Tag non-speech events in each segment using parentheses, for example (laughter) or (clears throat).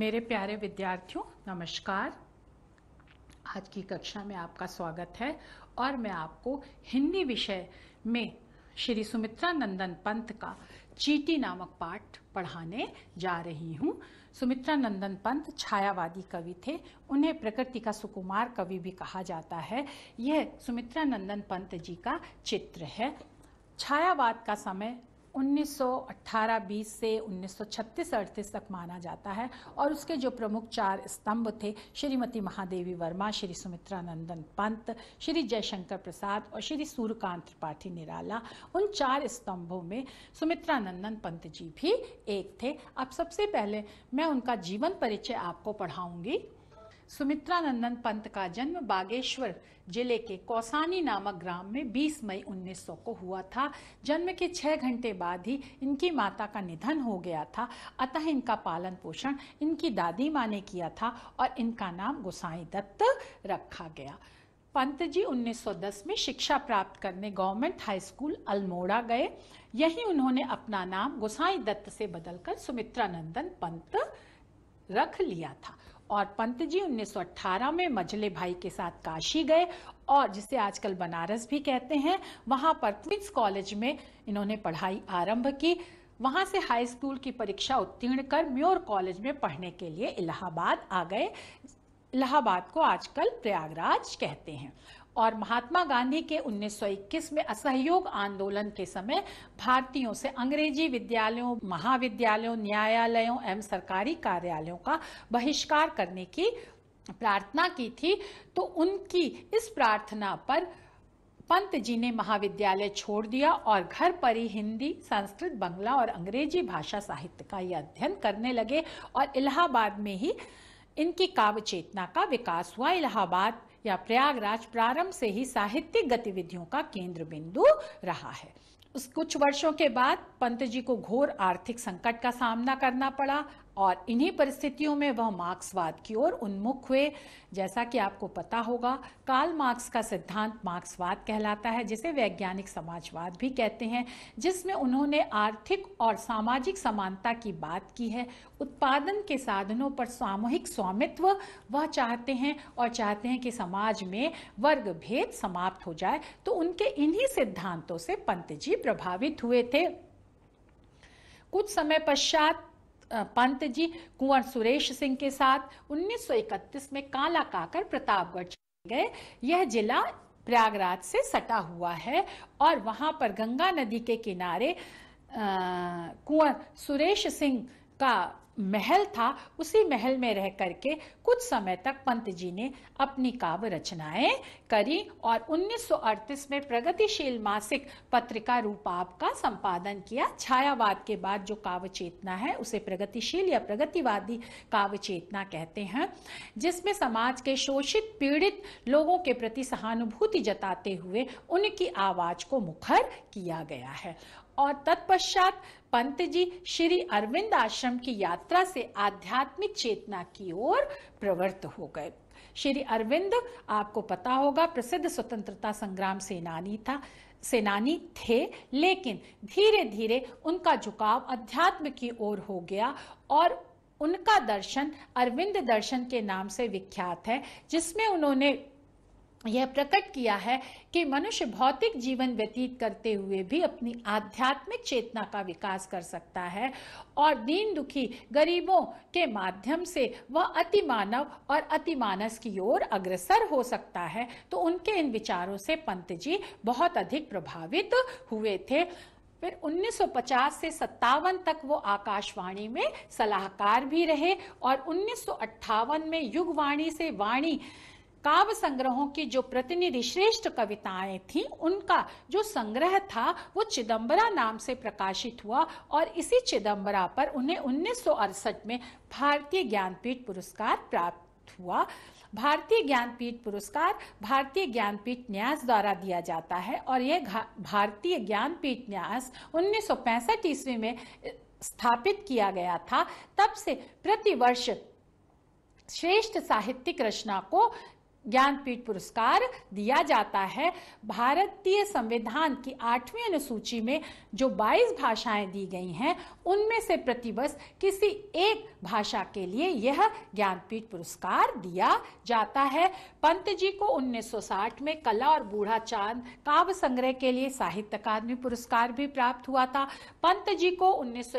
मेरे प्यारे विद्यार्थियों नमस्कार आज की कक्षा में आपका स्वागत है और मैं आपको हिंदी विषय में श्री सुमित्रा नंदन पंत का चीटी नामक पाठ पढ़ाने जा रही हूँ सुमित्रा नंदन पंत छायावादी कवि थे उन्हें प्रकृति का सुकुमार कवि भी कहा जाता है यह सुमित्रा नंदन पंत जी का चित्र है छायावाद का समय 1918-20 से 1936-38 तक माना जाता है और उसके जो प्रमुख चार स्तंभ थे श्रीमती महादेवी वर्मा श्री सुमित्रा नंदन पंत श्री जयशंकर प्रसाद और श्री सूर्यकांत त्रिपाठी निराला उन चार स्तंभों में सुमित्रा नंदन पंत जी भी एक थे अब सबसे पहले मैं उनका जीवन परिचय आपको पढ़ाऊंगी सुमित्रा नंदन पंत का जन्म बागेश्वर जिले के कौसानी नामक ग्राम में 20 मई 1900 को हुआ था जन्म के छः घंटे बाद ही इनकी माता का निधन हो गया था अतः इनका पालन पोषण इनकी दादी माँ ने किया था और इनका नाम गोसाई दत्त रखा गया पंत जी 1910 में शिक्षा प्राप्त करने गवर्नमेंट हाई स्कूल अल्मोड़ा गए यहीं उन्होंने अपना नाम गोसाई दत्त से बदलकर सुमित्रा नंदन पंत रख लिया था और पंत जी 1918 में मझले भाई के साथ काशी गए और जिसे आजकल बनारस भी कहते हैं वहां पर क्विंस कॉलेज में इन्होंने पढ़ाई आरंभ की वहां से हाई स्कूल की परीक्षा उत्तीर्ण कर म्योर कॉलेज में पढ़ने के लिए इलाहाबाद आ गए इलाहाबाद को आजकल प्रयागराज कहते हैं और महात्मा गांधी के 1921 में असहयोग आंदोलन के समय भारतीयों से अंग्रेजी विद्यालयों महाविद्यालयों न्यायालयों एवं सरकारी कार्यालयों का बहिष्कार करने की प्रार्थना की थी तो उनकी इस प्रार्थना पर पंत जी ने महाविद्यालय छोड़ दिया और घर पर ही हिंदी संस्कृत बंगला और अंग्रेजी भाषा साहित्य का ये अध्ययन करने लगे और इलाहाबाद में ही इनकी काव्य चेतना का विकास हुआ इलाहाबाद या प्रयागराज प्रारंभ से ही साहित्यिक गतिविधियों का केंद्र बिंदु रहा है उस कुछ वर्षों के बाद पंत जी को घोर आर्थिक संकट का सामना करना पड़ा और इन्हीं परिस्थितियों में वह मार्क्सवाद की ओर उन्मुख हुए जैसा कि आपको पता होगा काल मार्क्स का सिद्धांत मार्क्सवाद कहलाता है जिसे वैज्ञानिक समाजवाद भी कहते हैं जिसमें उन्होंने आर्थिक और सामाजिक समानता की बात की है उत्पादन के साधनों पर सामूहिक स्वामित्व वह चाहते हैं और चाहते हैं कि समाज में वर्ग भेद समाप्त हो जाए तो उनके इन्हीं सिद्धांतों से पंत जी प्रभावित हुए थे कुछ समय पश्चात पंत जी कुंवर सुरेश सिंह के साथ 1931 में काला काकर प्रतापगढ़ गए यह जिला प्रयागराज से सटा हुआ है और वहाँ पर गंगा नदी के किनारे कुंवर सुरेश सिंह का महल था उसी महल में रह करके कुछ समय तक पंत जी ने अपनी काव्य रचनाएं करी और 1938 में प्रगतिशील मासिक पत्रिका रूपाप का संपादन किया छायावाद के बाद जो काव्य चेतना है उसे प्रगतिशील या प्रगतिवादी काव्य चेतना कहते हैं जिसमें समाज के शोषित पीड़ित लोगों के प्रति सहानुभूति जताते हुए उनकी आवाज को मुखर किया गया है और तत्पश्चात पंत जी श्री अरविंद आश्रम की यात्रा से आध्यात्मिक चेतना की ओर प्रवृत्त हो गए श्री अरविंद आपको पता होगा प्रसिद्ध स्वतंत्रता संग्राम सेनानी था सेनानी थे लेकिन धीरे धीरे उनका झुकाव अध्यात्म की ओर हो गया और उनका दर्शन अरविंद दर्शन के नाम से विख्यात है जिसमें उन्होंने यह प्रकट किया है कि मनुष्य भौतिक जीवन व्यतीत करते हुए भी अपनी आध्यात्मिक चेतना का विकास कर सकता है और दीन दुखी गरीबों के माध्यम से वह अति मानव और अति मानस की ओर अग्रसर हो सकता है तो उनके इन विचारों से पंत जी बहुत अधिक प्रभावित हुए थे फिर 1950 से सत्तावन तक वो आकाशवाणी में सलाहकार भी रहे और उन्नीस में युगवाणी से वाणी काव्य संग्रहों की जो प्रतिनिधि श्रेष्ठ कविताएं थीं उनका जो संग्रह था वो चिदम्बरा नाम से प्रकाशित हुआ और इसी चिदम्बरा पर उन्हें उन्नीस में भारतीय ज्ञानपीठ पुरस्कार प्राप्त हुआ भारतीय ज्ञानपीठ पुरस्कार भारतीय ज्ञानपीठ न्यास द्वारा दिया जाता है और यह भारतीय ज्ञानपीठ न्यास उन्नीस ईस्वी में स्थापित किया गया था तब से प्रतिवर्ष श्रेष्ठ साहित्यिक रचना को ज्ञानपीठ पुरस्कार दिया जाता है भारतीय संविधान की आठवीं अनुसूची में जो 22 भाषाएं दी गई हैं उनमें से प्रतिवर्ष किसी एक भाषा के लिए यह ज्ञानपीठ पुरस्कार दिया जाता है पंत जी को 1960 में कला और बूढ़ा चांद काव्य संग्रह के लिए साहित्य अकादमी पुरस्कार भी प्राप्त हुआ था पंत जी को उन्नीस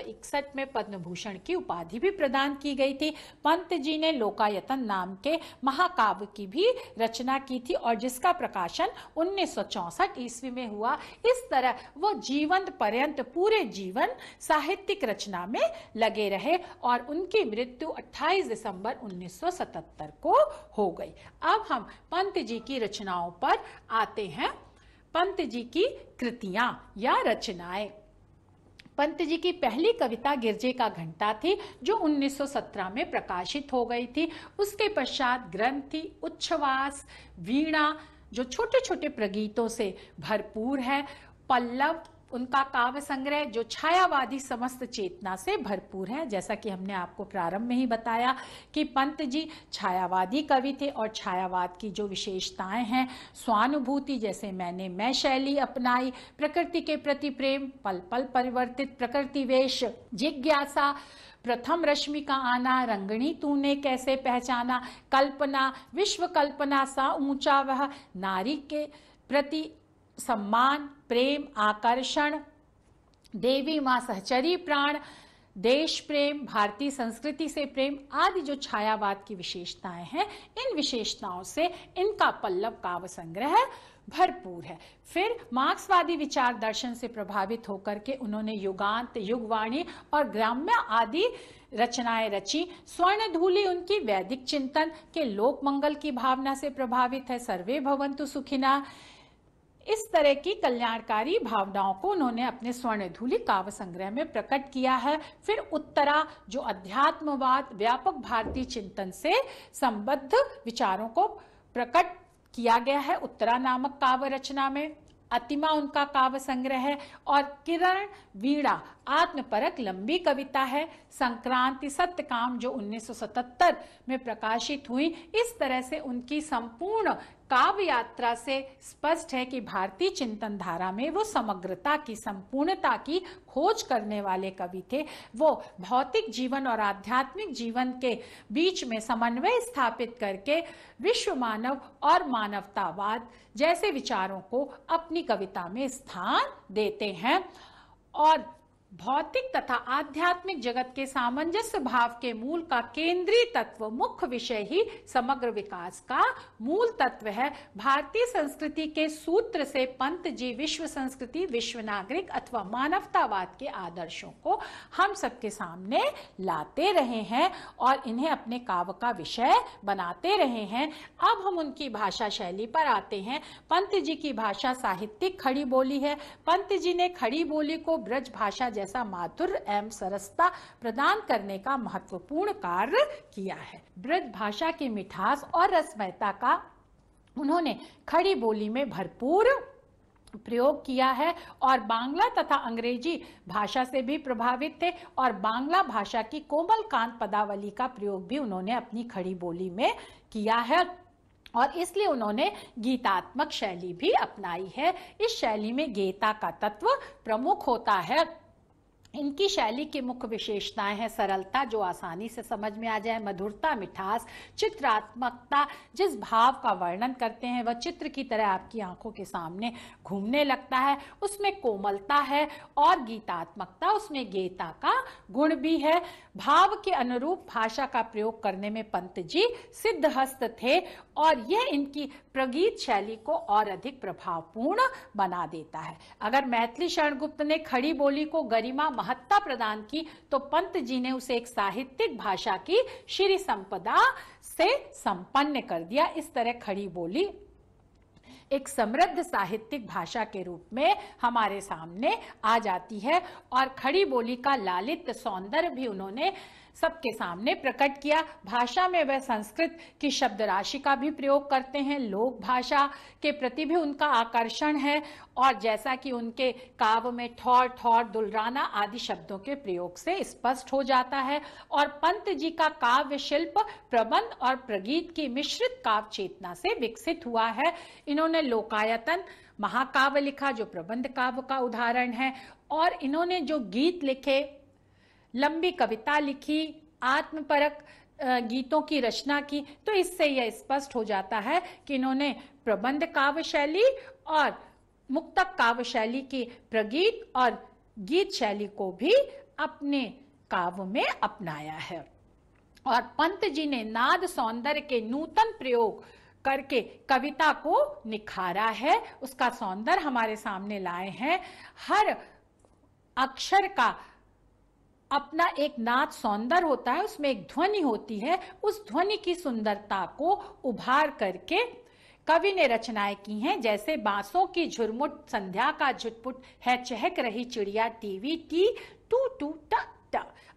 में पद्म भूषण की उपाधि भी प्रदान की गई थी पंत जी ने लोकायतन नाम के महाकाव्य की भी रचना की थी और जिसका प्रकाशन उन्नीस ईस्वी में हुआ इस तरह वो जीवन पर्यंत पूरे जीवन साहित्यिक रचना में लगे रहे और उनकी मृत्यु 28 दिसंबर 1977 को हो गई अब हम पंत जी की रचनाओं पर आते हैं पंत जी की कृतियां या रचनाएं पंत जी की पहली कविता गिरजे का घंटा थी जो 1917 में प्रकाशित हो गई थी उसके पश्चात ग्रंथि उच्छ्वास वीणा जो छोटे छोटे प्रगीतों से भरपूर है पल्लव उनका काव्य संग्रह जो छायावादी समस्त चेतना से भरपूर है जैसा कि हमने आपको प्रारंभ में ही बताया कि पंत जी छायावादी कवि थे और छायावाद की जो विशेषताएं हैं स्वानुभूति जैसे मैंने मैं शैली अपनाई प्रकृति के प्रति प्रेम पल पल परिवर्तित प्रकृति वेश जिज्ञासा प्रथम रश्मि का आना रंगणी तूने कैसे पहचाना कल्पना विश्व कल्पना सा ऊंचा वह नारी के प्रति सम्मान प्रेम आकर्षण देवी माँ सहचरी प्राण देश प्रेम भारतीय संस्कृति से प्रेम आदि जो छायावाद की विशेषताएं हैं इन विशेषताओं से इनका पल्लव काव्य संग्रह भरपूर है फिर मार्क्सवादी विचार दर्शन से प्रभावित होकर के उन्होंने युगांत युगवाणी और ग्राम्य आदि रचनाएं रची स्वर्ण धूली उनकी वैदिक चिंतन के लोकमंगल की भावना से प्रभावित है सर्वे भवंतु सुखिना इस तरह की कल्याणकारी भावनाओं को उन्होंने अपने स्वर्ण धूलि काव्य संग्रह में प्रकट किया है फिर उत्तरा जो अध्यात्मवाद व्यापक भारतीय चिंतन से संबद्ध विचारों को प्रकट किया गया है उत्तरा नामक काव्य रचना में अतिमा उनका काव्य संग्रह है और किरण वीणा आत्मपरक लंबी कविता है संक्रांति सत्य काम जो 1977 में प्रकाशित हुई इस तरह से उनकी संपूर्ण काव्य यात्रा से स्पष्ट है कि भारतीय चिंतन धारा में वो समग्रता की संपूर्णता की खोज करने वाले कवि थे वो भौतिक जीवन और आध्यात्मिक जीवन के बीच में समन्वय स्थापित करके विश्व मानव और मानवतावाद जैसे विचारों को अपनी कविता में स्थान देते हैं और भौतिक तथा आध्यात्मिक जगत के सामंजस्य भाव के मूल का केंद्रीय तत्व मुख्य विषय ही समग्र विकास का मूल तत्व है भारतीय संस्कृति के सूत्र से पंत जी विश्व संस्कृति विश्व नागरिक अथवा मानवतावाद के आदर्शों को हम सबके सामने लाते रहे हैं और इन्हें अपने काव्य का विषय बनाते रहे हैं अब हम उनकी भाषा शैली पर आते हैं पंत जी की भाषा साहित्यिक खड़ी बोली है पंत जी ने खड़ी बोली को ब्रज भाषा जैसा माधुर एवं सरसता प्रदान करने का महत्वपूर्ण कार्य किया है ब्रज भाषा की मिठास और रसमयता का उन्होंने खड़ी बोली में भरपूर प्रयोग किया है और बांग्ला तथा अंग्रेजी भाषा से भी प्रभावित थे और बांग्ला भाषा की कोमल कांत पदावली का प्रयोग भी उन्होंने अपनी खड़ी बोली में किया है और इसलिए उन्होंने गीतात्मक शैली भी अपनाई है इस शैली में गीता का तत्व प्रमुख होता है इनकी शैली की मुख्य विशेषताएं हैं सरलता जो आसानी से समझ में आ जाए मधुरता मिठास चित्रात्मकता जिस भाव का वर्णन करते हैं वह चित्र की तरह आपकी आंखों के सामने घूमने लगता है उसमें कोमलता है और गीतात्मकता उसमें गीता का गुण भी है भाव के अनुरूप भाषा का प्रयोग करने में पंत जी सिद्धहस्त थे और यह इनकी प्रगीत शैली को और अधिक प्रभावपूर्ण बना देता है अगर मैथिली शरणगुप्त ने खड़ी बोली को गरिमा महत्ता प्रदान की तो पंत जी ने उसे एक साहित्यिक भाषा की श्री संपदा से संपन्न कर दिया इस तरह खड़ी बोली एक समृद्ध साहित्यिक भाषा के रूप में हमारे सामने आ जाती है और खड़ी बोली का लालित सौंदर्य भी उन्होंने सबके सामने प्रकट किया भाषा में वह संस्कृत की शब्द राशि का भी प्रयोग करते हैं लोक भाषा के प्रति भी उनका आकर्षण है और जैसा कि उनके काव्य में ठौर ठौर दुलराना आदि शब्दों के प्रयोग से स्पष्ट हो जाता है और पंत जी का काव्य शिल्प प्रबंध और प्रगीत की मिश्रित काव्य चेतना से विकसित हुआ है इन्होंने लोकायतन महाकाव्य लिखा जो प्रबंध काव्य का उदाहरण है और इन्होंने जो गीत लिखे लंबी कविता लिखी आत्मपरक गीतों की रचना की तो इससे यह स्पष्ट हो जाता है कि इन्होंने प्रबंध काव्य शैली और मुक्तक काव्य शैली की प्रगीत और गीत शैली को भी अपने काव्य में अपनाया है और पंत जी ने नाद सौंदर्य के नूतन प्रयोग करके कविता को निखारा है उसका सौंदर्य हमारे सामने लाए हैं हर अक्षर का अपना एक नाच सौंदर होता है उसमें एक ध्वनि होती है उस ध्वनि की सुंदरता को उभार करके कवि ने रचनाएं की हैं जैसे बांसों की झुरमुट संध्या का झुटपुट है चहक रही चिड़िया टीवी टी टू टू टक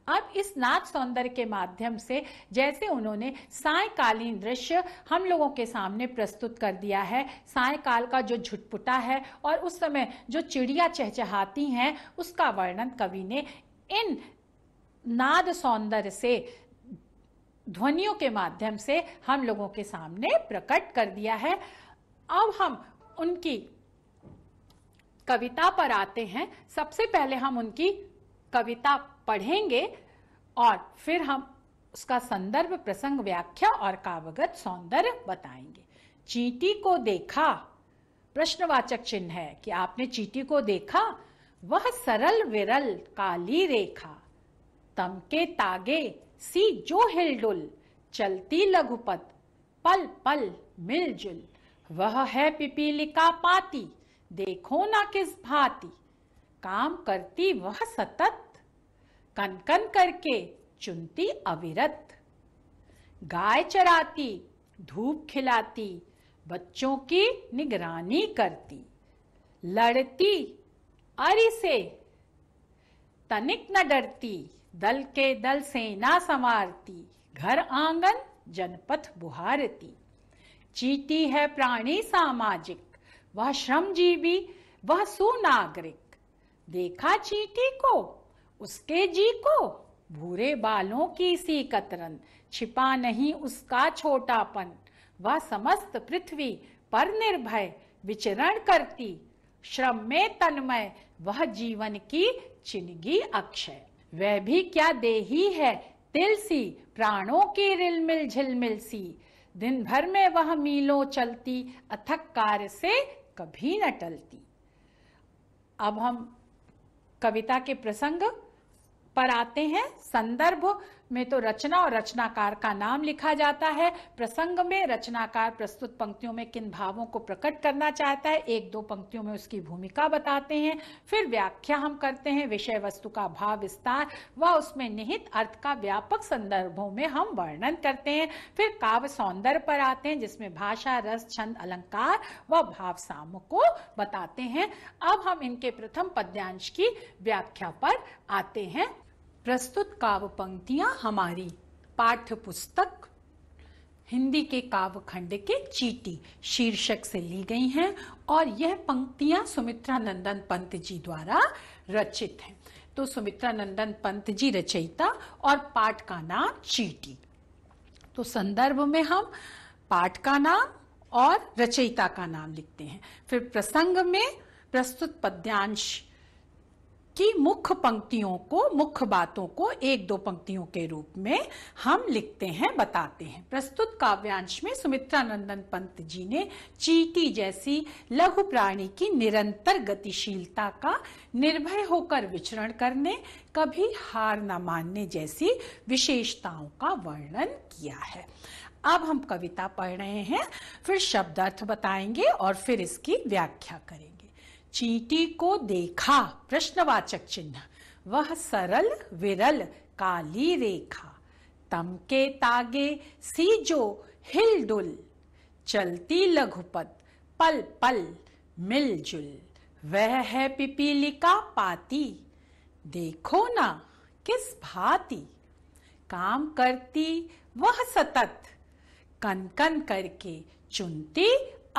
अब इस नाच सौंदर्य के माध्यम से जैसे उन्होंने सायकालीन दृश्य हम लोगों के सामने प्रस्तुत कर दिया है सायकाल का जो झुटपुटा है और उस समय जो चिड़िया चहचहाती हैं उसका वर्णन कवि ने इन नाद सौंदर्य से ध्वनियों के माध्यम से हम लोगों के सामने प्रकट कर दिया है अब हम उनकी कविता पर आते हैं सबसे पहले हम उनकी कविता पढ़ेंगे और फिर हम उसका संदर्भ प्रसंग व्याख्या और काव्यगत सौंदर्य बताएंगे चीटी को देखा प्रश्नवाचक चिन्ह है कि आपने चीटी को देखा वह सरल विरल काली रेखा तम के तागे सी जो हिलडुल चलती लघुपत पल पल मिलजुल वह है पिपीलिका पाती देखो ना किस भांति काम करती वह सतत कनकन करके चुनती अविरत गाय चराती धूप खिलाती बच्चों की निगरानी करती लड़ती अरी से तनिक न डरती दल के दल सेना संवारती घर आंगन जनपथ बुहारती चीटी है प्राणी सामाजिक वह श्रमजीवी वह सुनागरिक देखा चीटी को उसके जी को भूरे बालों की सी कतरन छिपा नहीं उसका छोटापन वह समस्त पृथ्वी पर निर्भय विचरण करती श्रम में तन्मय वह जीवन की चिनगी अक्षय वह भी क्या देही है तिल सी प्राणों की रिलमिल झिलमिल सी दिन भर में वह मीलों चलती अथक कार्य से कभी न टलती अब हम कविता के प्रसंग पर आते हैं संदर्भ में तो रचना और रचनाकार का नाम लिखा जाता है प्रसंग में रचनाकार प्रस्तुत पंक्तियों में किन भावों को प्रकट करना चाहता है एक दो पंक्तियों में उसकी भूमिका बताते हैं फिर व्याख्या हम करते हैं विषय वस्तु का भाव विस्तार व उसमें निहित अर्थ का व्यापक संदर्भों में हम वर्णन करते हैं फिर काव्य सौंदर्य पर आते हैं जिसमें भाषा रस छंद अलंकार व भाव साम को बताते हैं अब हम इनके प्रथम पद्यांश की व्याख्या पर आते हैं प्रस्तुत काव्य पंक्तियां हमारी पाठ्य पुस्तक हिंदी के काव्य खंड के चीटी शीर्षक से ली गई हैं और यह पंक्तियां सुमित्रा नंदन पंत जी द्वारा रचित हैं तो सुमित्रा नंदन पंत जी रचयिता और पाठ का नाम चीटी तो संदर्भ में हम पाठ का नाम और रचयिता का नाम लिखते हैं फिर प्रसंग में प्रस्तुत पद्यांश कि मुख्य पंक्तियों को मुख्य बातों को एक दो पंक्तियों के रूप में हम लिखते हैं बताते हैं प्रस्तुत काव्यांश में सुमित्रा नंदन पंत जी ने चीटी जैसी लघु प्राणी की निरंतर गतिशीलता का निर्भय होकर विचरण करने कभी हार न मानने जैसी विशेषताओं का वर्णन किया है अब हम कविता पढ़ रहे हैं फिर शब्दार्थ बताएंगे और फिर इसकी व्याख्या करेंगे चीटी को देखा प्रश्नवाचक चिन्ह वह सरल विरल काली रेखा तम के तागे सीजो हिलडुल चलती लघुपत पल पल मिलजुल वह है पिपीलिका पाती देखो ना किस भांति काम करती वह सतत कन कन करके चुनती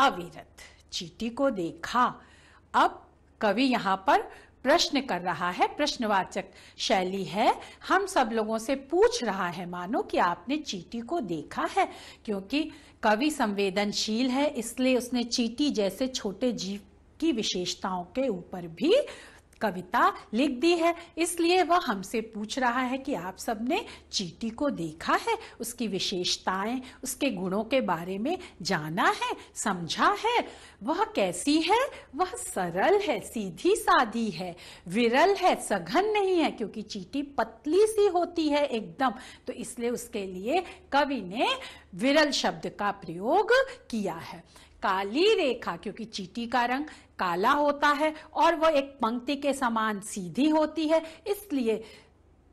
अविरत चीटी को देखा अब कवि यहाँ पर प्रश्न कर रहा है प्रश्नवाचक शैली है हम सब लोगों से पूछ रहा है मानो कि आपने चीटी को देखा है क्योंकि कवि संवेदनशील है इसलिए उसने चीटी जैसे छोटे जीव की विशेषताओं के ऊपर भी कविता लिख दी है इसलिए वह हमसे पूछ रहा है कि आप सबने चीटी को देखा है उसकी विशेषताएं उसके गुणों के बारे में जाना है समझा है वह कैसी है वह सरल है सीधी साधी है विरल है सघन नहीं है क्योंकि चीटी पतली सी होती है एकदम तो इसलिए उसके लिए कवि ने विरल शब्द का प्रयोग किया है काली रेखा क्योंकि चीटी का रंग काला होता है और वह एक पंक्ति के समान सीधी होती है इसलिए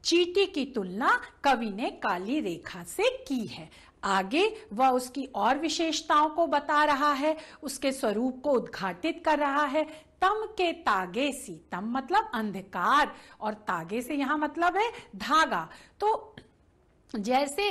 चीटी की तुलना कवि ने काली रेखा से की है आगे वह उसकी और विशेषताओं को बता रहा है उसके स्वरूप को उद्घाटित कर रहा है तम के तागे सी तम मतलब अंधकार और तागे से यहां मतलब है धागा तो जैसे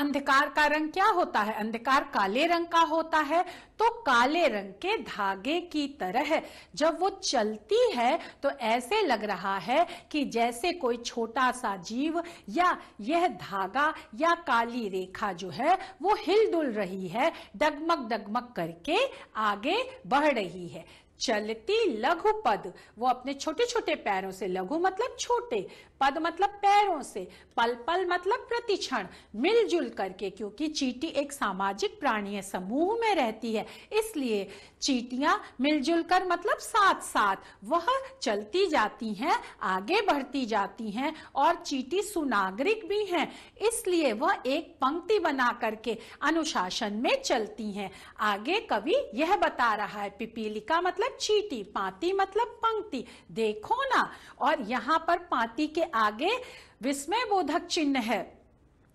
अंधकार का रंग क्या होता है अंधकार काले रंग का होता है तो काले रंग के धागे की तरह जब वो चलती है तो ऐसे लग रहा है कि जैसे कोई छोटा सा जीव या यह धागा या काली रेखा जो है वो हिलडुल रही है डगमग डगमग करके आगे बढ़ रही है चलती लघु पद वो अपने छोटे छोटे पैरों से लघु मतलब छोटे पद मतलब पैरों से पल पल मतलब प्रतिक्षण मिलजुल करके क्योंकि चीटी एक सामाजिक प्राणी है समूह में रहती है इसलिए चीटियां मिलजुल कर मतलब साथ साथ वह चलती जाती हैं आगे बढ़ती जाती हैं और चीटी सुनागरिक भी हैं इसलिए वह एक पंक्ति बना करके अनुशासन में चलती हैं आगे कवि यह बता रहा है पिपीलिका मतलब चीटी पाती मतलब पंक्ति देखो ना और यहाँ पर पाती के आगे विस्मय बोधक चिन्ह है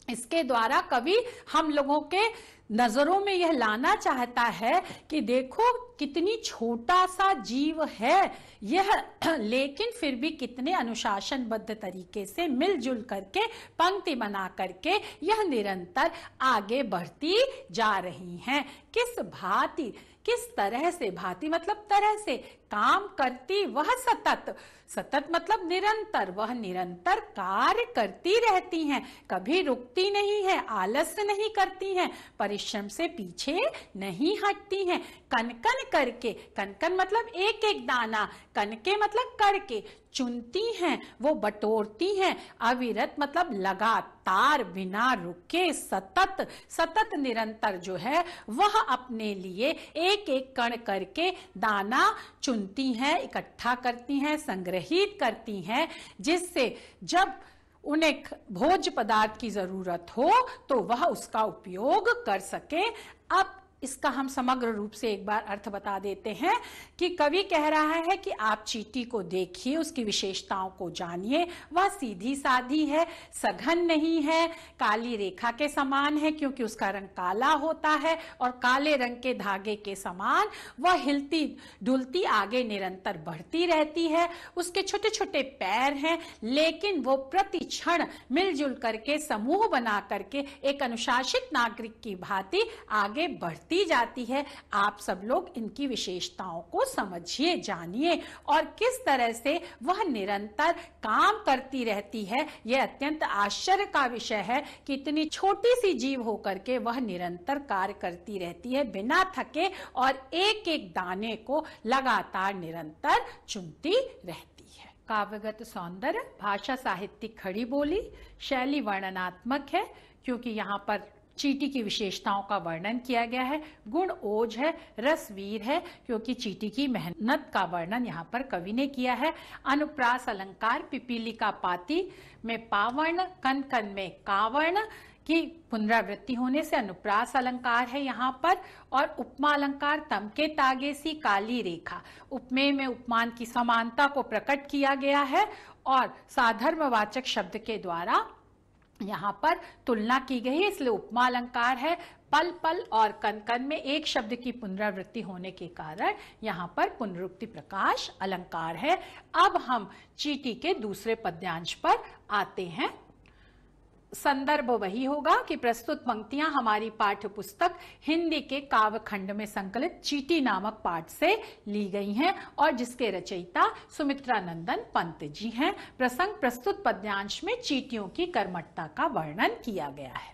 इसके द्वारा कवि हम लोगों के नजरों में यह लाना चाहता है कि देखो कितनी छोटा सा जीव है यह (clears throat) लेकिन फिर भी कितने अनुशासनबद्ध तरीके से मिलजुल करके पंक्ति बना करके यह निरंतर आगे बढ़ती जा रही हैं किस भांति किस तरह से भांति मतलब तरह से काम करती वह सतत सतत मतलब निरंतर वह निरंतर कार्य करती रहती हैं कभी रुकती नहीं है आलस्य नहीं करती हैं परिश्रम से पीछे नहीं हटती हैं कनकन करके कनकन मतलब एक एक दाना कनके मतलब करके चुनती हैं वो बटोरती हैं अविरत मतलब लगातार बिना रुके सतत सतत निरंतर जो है वह अपने लिए एक एक कण करके दाना चुनती हैं इकट्ठा करती हैं संग्रह संग्रहित करती हैं जिससे जब उन्हें भोज पदार्थ की जरूरत हो तो वह उसका उपयोग कर सके अब इसका हम समग्र रूप से एक बार अर्थ बता देते हैं कि कवि कह रहा है कि आप चीटी को देखिए उसकी विशेषताओं को जानिए वह सीधी साधी है सघन नहीं है काली रेखा के समान है क्योंकि उसका रंग काला होता है और काले रंग के धागे के समान वह हिलती डुलती आगे निरंतर बढ़ती रहती है उसके छोटे छोटे पैर हैं लेकिन वो प्रति क्षण मिलजुल करके समूह बना करके एक अनुशासित नागरिक की भांति आगे बढ़ती बढ़ती जाती है आप सब लोग इनकी विशेषताओं को समझिए जानिए और किस तरह से वह निरंतर काम करती रहती है यह अत्यंत आश्चर्य का विषय है कि इतनी छोटी सी जीव होकर के वह निरंतर कार्य करती रहती है बिना थके और एक एक दाने को लगातार निरंतर चुनती रहती है काव्यगत सौंदर्य भाषा साहित्यिक खड़ी बोली शैली वर्णनात्मक है क्योंकि यहाँ पर चीटी की विशेषताओं का वर्णन किया गया है गुण ओज है रसवीर है क्योंकि चीटी की मेहनत का वर्णन यहाँ पर कवि ने किया है अनुप्रास अलंकार पिपीली का पाती में पावर्ण कन कन में कावर्ण की पुनरावृत्ति होने से अनुप्रास अलंकार है यहाँ पर और उपमा अलंकार तमके तागे सी काली रेखा उपमेय में उपमान की समानता को प्रकट किया गया है और साधर्मवाचक शब्द के द्वारा यहाँ पर तुलना की गई है इसलिए उपमा अलंकार है पल पल और कन कन में एक शब्द की पुनरावृत्ति होने के कारण यहाँ पर पुनरुक्ति प्रकाश अलंकार है अब हम चीटी के दूसरे पद्यांश पर आते हैं संदर्भ वही होगा कि प्रस्तुत पंक्तियां हमारी पाठ्य पुस्तक हिंदी के काव्य खंड में संकलित चीटी नामक पाठ से ली गई हैं और जिसके रचयिता सुमित्रा नंदन पंत जी हैं प्रसंग प्रस्तुत पद्यांश में चीटियों की कर्मठता का वर्णन किया गया है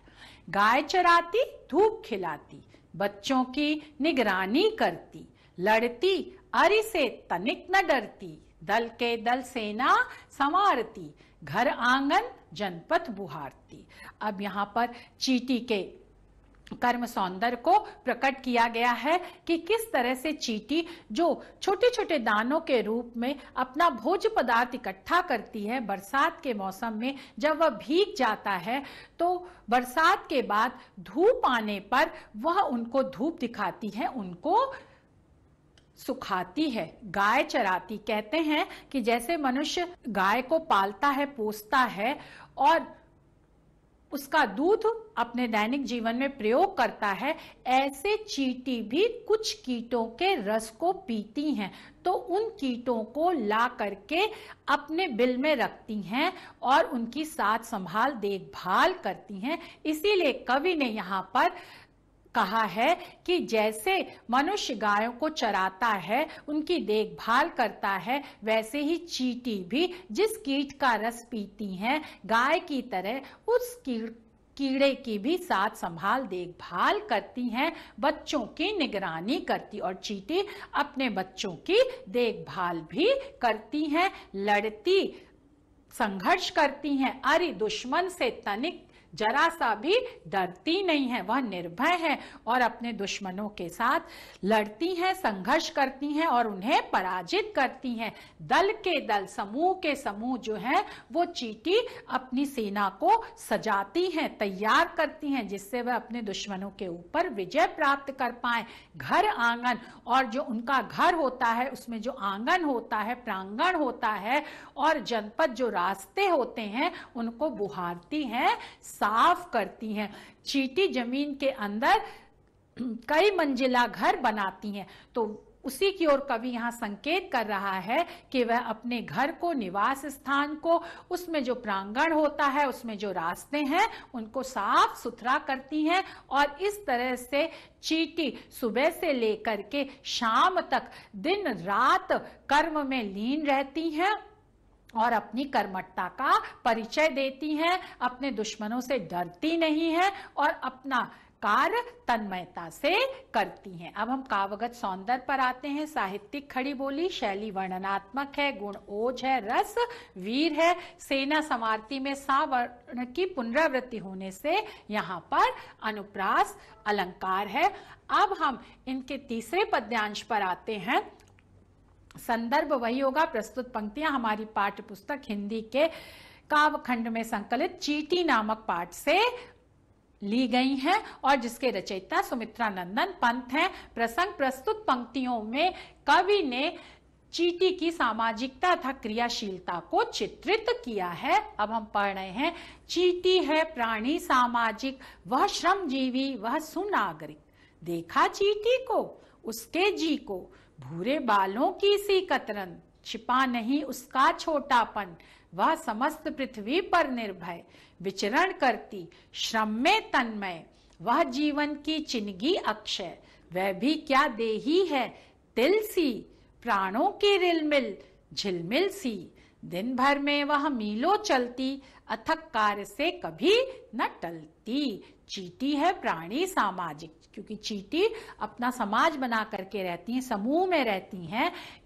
गाय चराती धूप खिलाती बच्चों की निगरानी करती लड़ती अरि से तनिक न डरती दल के दल सेना संवारती घर आंगन जनपद बुहारती अब यहाँ पर चीटी के कर्म सौंदर्य को प्रकट किया गया है कि किस तरह से चीटी जो छोटे छोटे दानों के रूप में अपना भोज पदार्थ इकट्ठा करती है बरसात के मौसम में जब वह भीग जाता है तो बरसात के बाद धूप आने पर वह उनको धूप दिखाती है उनको सुखाती है गाय चराती कहते हैं कि जैसे मनुष्य गाय को पालता है पोसता है और उसका दूध अपने दैनिक जीवन में प्रयोग करता है ऐसे चीटी भी कुछ कीटों के रस को पीती हैं तो उन कीटों को ला करके अपने बिल में रखती हैं और उनकी साथ संभाल देखभाल करती हैं इसीलिए कवि ने यहाँ पर कहा है कि जैसे मनुष्य गायों को चराता है उनकी देखभाल करता है वैसे ही चीटी भी जिस कीट का रस पीती हैं गाय की तरह उस कीट कीड़े की भी साथ संभाल देखभाल करती हैं बच्चों की निगरानी करती और चीटी अपने बच्चों की देखभाल भी करती हैं लड़ती संघर्ष करती हैं अरे दुश्मन से तनिक जरा सा भी डरती नहीं है वह निर्भय है और अपने दुश्मनों के साथ लड़ती हैं संघर्ष करती हैं और उन्हें पराजित करती हैं दल के दल समूह के समूह जो है वो चीटी अपनी सेना को सजाती हैं तैयार करती हैं जिससे वह अपने दुश्मनों के ऊपर विजय प्राप्त कर पाए घर आंगन और जो उनका घर होता है उसमें जो आंगन होता है प्रांगण होता है और जनपद जो रास्ते होते हैं उनको बुहारती हैं साफ करती हैं चीटी जमीन के अंदर कई मंजिला घर बनाती हैं तो उसी की ओर कवि यहाँ संकेत कर रहा है कि वह अपने घर को निवास स्थान को उसमें जो प्रांगण होता है उसमें जो रास्ते हैं उनको साफ सुथरा करती हैं और इस तरह से चीटी सुबह से लेकर के शाम तक दिन रात कर्म में लीन रहती हैं और अपनी कर्मठता का परिचय देती हैं अपने दुश्मनों से डरती नहीं है और अपना कार्य तन्मयता से करती हैं अब हम कावगत सौंदर्य पर आते हैं साहित्यिक खड़ी बोली शैली वर्णनात्मक है गुण ओज है रस वीर है सेना समार्थी में सावर्ण की पुनरावृत्ति होने से यहाँ पर अनुप्रास अलंकार है अब हम इनके तीसरे पद्यांश पर आते हैं संदर्भ वही होगा प्रस्तुत पंक्तियां हमारी पाठ्य पुस्तक हिंदी के काव्यखंड में संकलित चीटी नामक पाठ से ली गई हैं और जिसके रचयिता सुमित्रा नंदन पंत हैं प्रसंग प्रस्तुत पंक्तियों में कवि ने चीटी की सामाजिकता तथा क्रियाशीलता को चित्रित किया है अब हम पढ़ रहे हैं चीटी है प्राणी सामाजिक वह श्रमजीवी वह सुनागरिक देखा चीटी को उसके जी को भूरे बालों की सी कतरन छिपा नहीं उसका छोटापन वह समस्त पृथ्वी पर निर्भय विचरण करती श्रम में तन्मय वह जीवन की चिनगी अक्षय वह भी क्या देही है तिल सी प्राणों की रिलमिल झिलमिल सी दिन भर में वह मीलों चलती अथक कार्य से कभी न टलती चीटी है प्राणी सामाजिक क्योंकि चीटी अपना समाज बना करके रहती है समूह में रहती हैं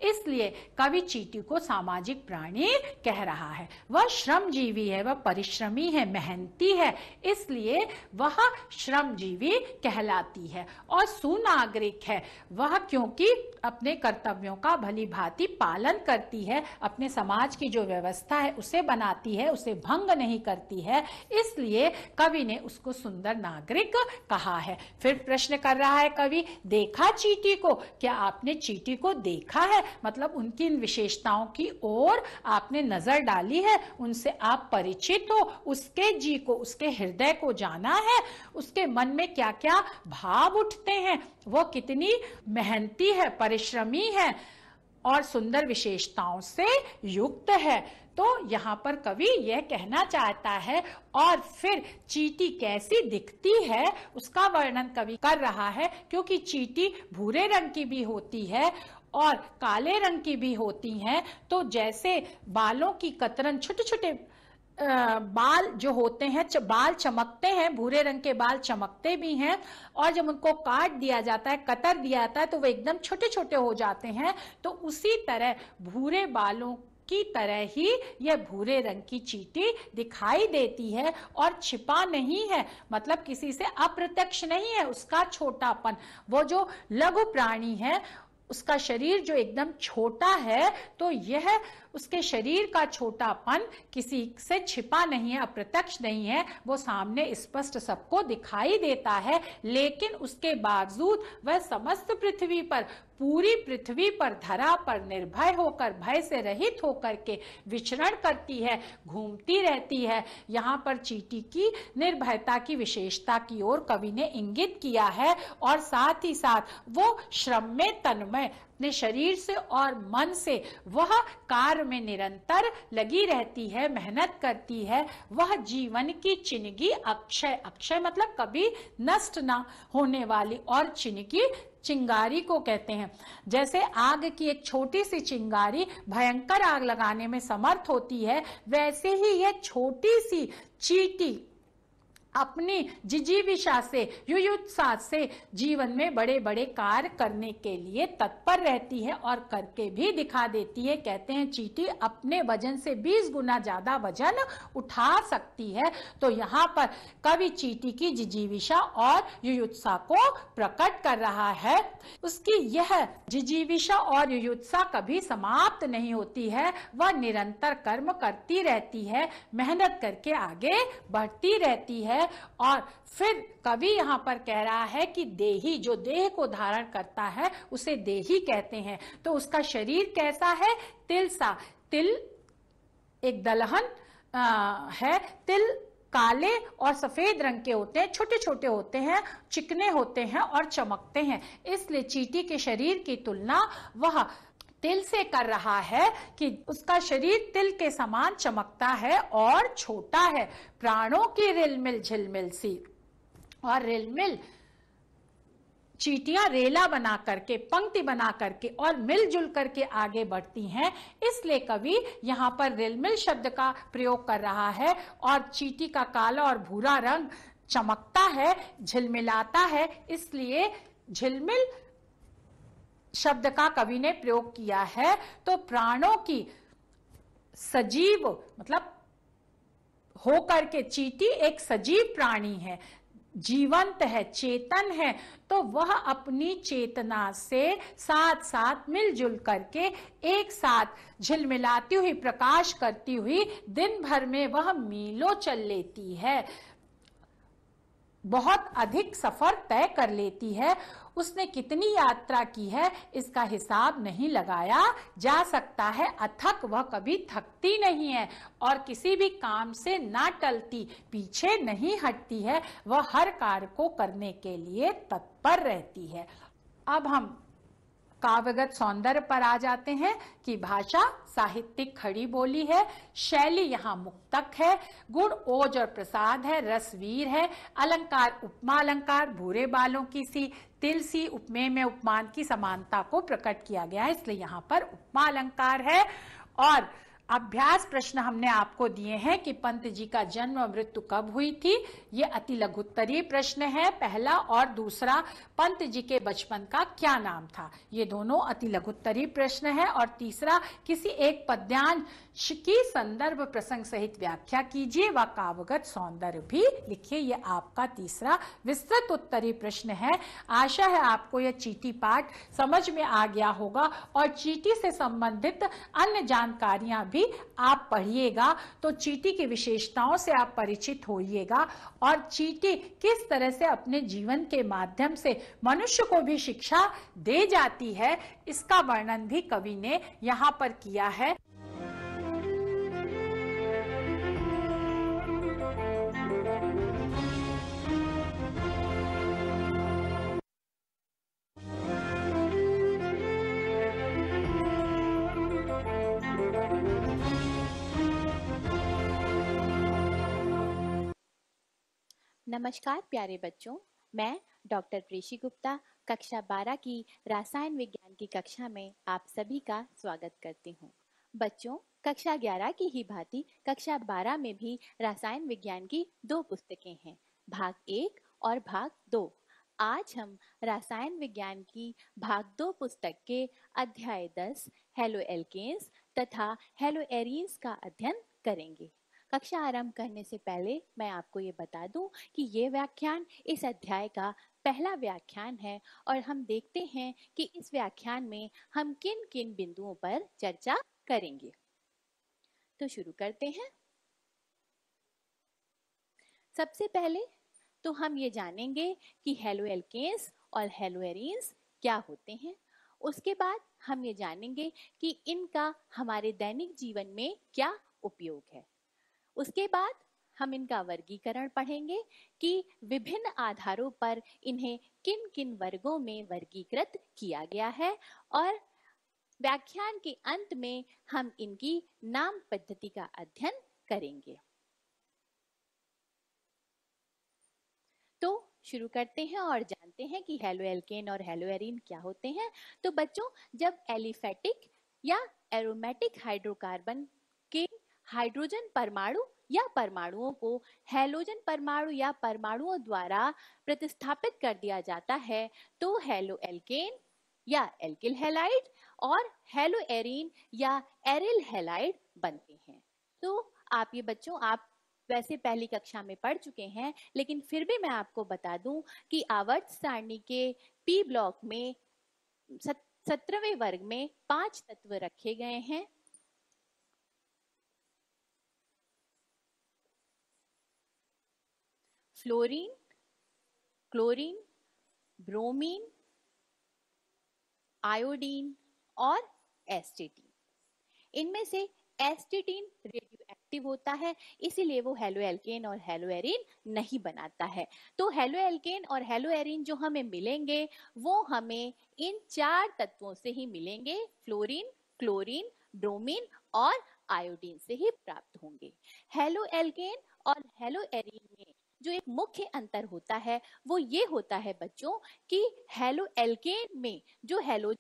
इसलिए कवि चीटी को सामाजिक प्राणी कह रहा है वह श्रमजीवी है वह परिश्रमी है मेहनती है इसलिए वह श्रमजीवी कहलाती है और सुनागरिक है वह क्योंकि अपने कर्तव्यों का भली भांति पालन करती है अपने समाज की जो व्यवस्था है उसे बनाती है उसे भंग नहीं करती है इसलिए कवि ने उसको सुंदर नागरिक कहा है फिर प्रश्न कर रहा है कवि देखा चीटी को क्या आपने चीटी को देखा है मतलब उनकी इन विशेषताओं की ओर आपने नजर डाली है उनसे आप परिचित हो उसके जी को उसके हृदय को जाना है उसके मन में क्या क्या भाव उठते हैं वो कितनी मेहनती है परिश्रमी है और सुंदर विशेषताओं से युक्त है तो यहाँ पर कवि यह कहना चाहता है और फिर चीटी कैसी दिखती है उसका वर्णन कवि कर रहा है क्योंकि चीटी भूरे रंग की भी होती है और काले रंग की भी होती हैं तो जैसे बालों की कतरन छोटे छोटे बाल जो होते हैं बाल चमकते हैं भूरे रंग के बाल चमकते भी हैं और जब उनको काट दिया जाता है कतर दिया जाता है तो वो एकदम छोटे छोटे हो जाते हैं तो उसी तरह भूरे बालों की तरह ही यह भूरे रंग की चीटी दिखाई देती है और छिपा नहीं है मतलब किसी से अप्रत्यक्ष नहीं है उसका छोटापन वो जो लघु प्राणी है उसका शरीर जो एकदम छोटा है तो यह उसके शरीर का छोटापन किसी से छिपा नहीं है अप्रत्यक्ष नहीं है वो सामने स्पष्ट सबको दिखाई देता है लेकिन उसके बावजूद वह समस्त पृथ्वी पर पूरी पृथ्वी पर धरा पर निर्भय होकर भय से रहित होकर के विचरण करती है घूमती रहती है यहाँ पर चीटी की निर्भयता की विशेषता की ओर कवि ने इंगित किया है और साथ ही साथ वो श्रम में तन्मय अपने शरीर से और मन से वह कार्य में निरंतर लगी रहती है मेहनत करती है वह जीवन की चिनगी अक्षय अक्षय मतलब कभी नष्ट ना होने वाली और चिनगी चिंगारी को कहते हैं जैसे आग की एक छोटी सी चिंगारी भयंकर आग लगाने में समर्थ होती है वैसे ही यह छोटी सी चीटी अपनी जिजीविशा से युयुत्सा से जीवन में बड़े बड़े कार्य करने के लिए तत्पर रहती है और करके भी दिखा देती है कहते हैं चीटी अपने वजन से 20 गुना ज्यादा वजन उठा सकती है तो यहाँ पर कवि चीटी की जिजीविशा और युयुत्सा को प्रकट कर रहा है उसकी यह जिजीविशा और युयुत्सा कभी समाप्त नहीं होती है वह निरंतर कर्म करती रहती है मेहनत करके आगे बढ़ती रहती है और फिर कवि यहाँ पर कह रहा है कि देही जो देह को धारण करता है उसे देही कहते हैं तो उसका शरीर कैसा है तिल सा तिल एक दलहन आ, है तिल काले और सफेद रंग के होते हैं छोटे छोटे होते हैं चिकने होते हैं और चमकते हैं इसलिए चीटी के शरीर की तुलना वह तिल से कर रहा है कि उसका शरीर तिल के समान चमकता है और छोटा है प्राणों की रिलमिल झिलमिल सी और रिलमिल चीटियां रेला बना करके पंक्ति बना करके और मिलजुल करके आगे बढ़ती हैं इसलिए कवि यहाँ पर रिलमिल शब्द का प्रयोग कर रहा है और चीटी का काला और भूरा रंग चमकता है झिलमिलाता है इसलिए झिलमिल शब्द का कवि ने प्रयोग किया है तो प्राणों की सजीव मतलब होकर के चीटी एक सजीव प्राणी है जीवंत है चेतन है तो वह अपनी चेतना से साथ साथ मिलजुल करके एक साथ झिलमिलाती हुई प्रकाश करती हुई दिन भर में वह मीलों चल लेती है बहुत अधिक सफर तय कर लेती है उसने कितनी यात्रा की है इसका हिसाब नहीं लगाया जा सकता है अथक वह कभी थकती नहीं है और किसी भी काम से ना टलती पीछे नहीं हटती है वह हर कार्य को करने के लिए तत्पर रहती है अब हम काव्यगत सौंदर्य पर आ जाते हैं कि भाषा साहित्यिक खड़ी बोली है शैली यहाँ मुक्तक है गुण ओज और प्रसाद है रसवीर है अलंकार उपमा अलंकार भूरे बालों की सी तिल सी उपमेय में उपमान की समानता को प्रकट किया गया है इसलिए यहाँ पर उपमा अलंकार है और अभ्यास प्रश्न हमने आपको दिए हैं कि पंत जी का जन्म और मृत्यु कब हुई थी ये अति लघुत्तरीय प्रश्न है पहला और दूसरा पंत जी के बचपन का क्या नाम था ये दोनों अति लघुत्तरीय प्रश्न है और तीसरा किसी एक पद्यांश की संदर्भ प्रसंग सहित व्याख्या कीजिए व कावगत सौंदर्य भी लिखिए यह आपका तीसरा विस्तृत उत्तरी प्रश्न है आशा है आपको यह चीटी पाठ समझ में आ गया होगा और चीटी से संबंधित अन्य जानकारियां भी आप पढ़िएगा तो चीटी की विशेषताओं से आप परिचित होइएगा और चीटी किस तरह से अपने जीवन के माध्यम से मनुष्य को भी शिक्षा दे जाती है इसका वर्णन भी कवि ने यहाँ पर किया है नमस्कार प्यारे बच्चों मैं डॉक्टर प्रेषि गुप्ता कक्षा 12 की रसायन विज्ञान की कक्षा में आप सभी का स्वागत करती हूँ बच्चों कक्षा 11 की ही भांति कक्षा 12 में भी रसायन विज्ञान की दो पुस्तकें हैं भाग एक और भाग दो आज हम रसायन विज्ञान की भाग दो पुस्तक के अध्याय 10 हेलो एल्केन्स तथा हेलो एरिन्स का अध्ययन करेंगे कक्षा आरंभ करने से पहले मैं आपको ये बता दूं कि ये व्याख्यान इस अध्याय का पहला व्याख्यान है और हम देखते हैं कि इस व्याख्यान में हम किन किन बिंदुओं पर चर्चा करेंगे तो शुरू करते हैं सबसे पहले तो हम ये जानेंगे कि हेलो एल्केन्स और हेलो एरिन्स क्या होते हैं उसके बाद हम ये जानेंगे कि इनका हमारे दैनिक जीवन में क्या उपयोग है उसके बाद हम इनका वर्गीकरण पढ़ेंगे कि विभिन्न आधारों पर इन्हें किन किन वर्गों में वर्गीकृत किया गया है और व्याख्यान के अंत में हम इनकी नाम पद्धति का अध्ययन करेंगे तो शुरू करते हैं और जानते हैं कि हेलो एल्केन और हेलो एरिन क्या होते हैं तो बच्चों जब एलिफेटिक या एरोमेटिक हाइड्रोकार्बन हाइड्रोजन परमाणु या परमाणुओं को हेलोजन परमाणु या परमाणुओं द्वारा प्रतिस्थापित कर दिया जाता है तो हेलो एल्केन या एल्किल हेलाइड और हेलो एरिन या एरिल हेलाइड बनते हैं तो आप ये बच्चों आप वैसे पहली कक्षा में पढ़ चुके हैं लेकिन फिर भी मैं आपको बता दूं कि आवर्त सारणी के पी ब्लॉक में सत्रहवें वर्ग में पांच तत्व रखे गए हैं फ्लोरीन क्लोरीन ब्रोमीन आयोडीन और एस्टेटीन इनमें से एस्टेटीन रेडियो एक्टिव होता है इसीलिए वो हेलो एल्केन और हेलो एरिन नहीं बनाता है तो हेलो एल्केन और हेलो एरिन जो हमें मिलेंगे वो हमें इन चार तत्वों से ही मिलेंगे फ्लोरीन क्लोरीन ब्रोमीन और आयोडीन से ही प्राप्त होंगे हेलो एल्केन और हेलो एरिन में जो एक मुख्य अंतर होता है वो ये होता है बच्चों कि हेलो एल्केन में जो हेलो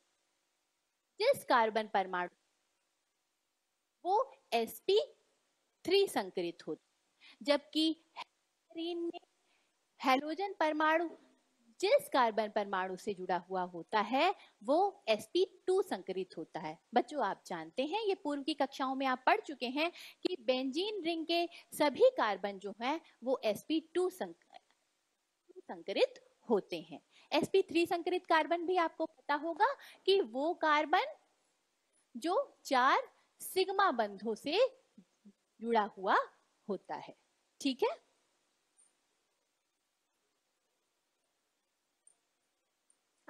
जिस कार्बन परमाणु वो sp3 थ्री संकरित होता जबकि हेलोजन परमाणु जिस कार्बन परमाणु से जुड़ा हुआ होता है वो sp2 संकरित होता है बच्चों आप जानते हैं ये पूर्व की कक्षाओं में आप पढ़ चुके हैं कि बेंजीन रिंग के सभी कार्बन जो हैं वो sp2 संकरित होते हैं sp3 संकरित कार्बन भी आपको पता होगा कि वो कार्बन जो चार सिग्मा बंधों से जुड़ा हुआ होता है ठीक है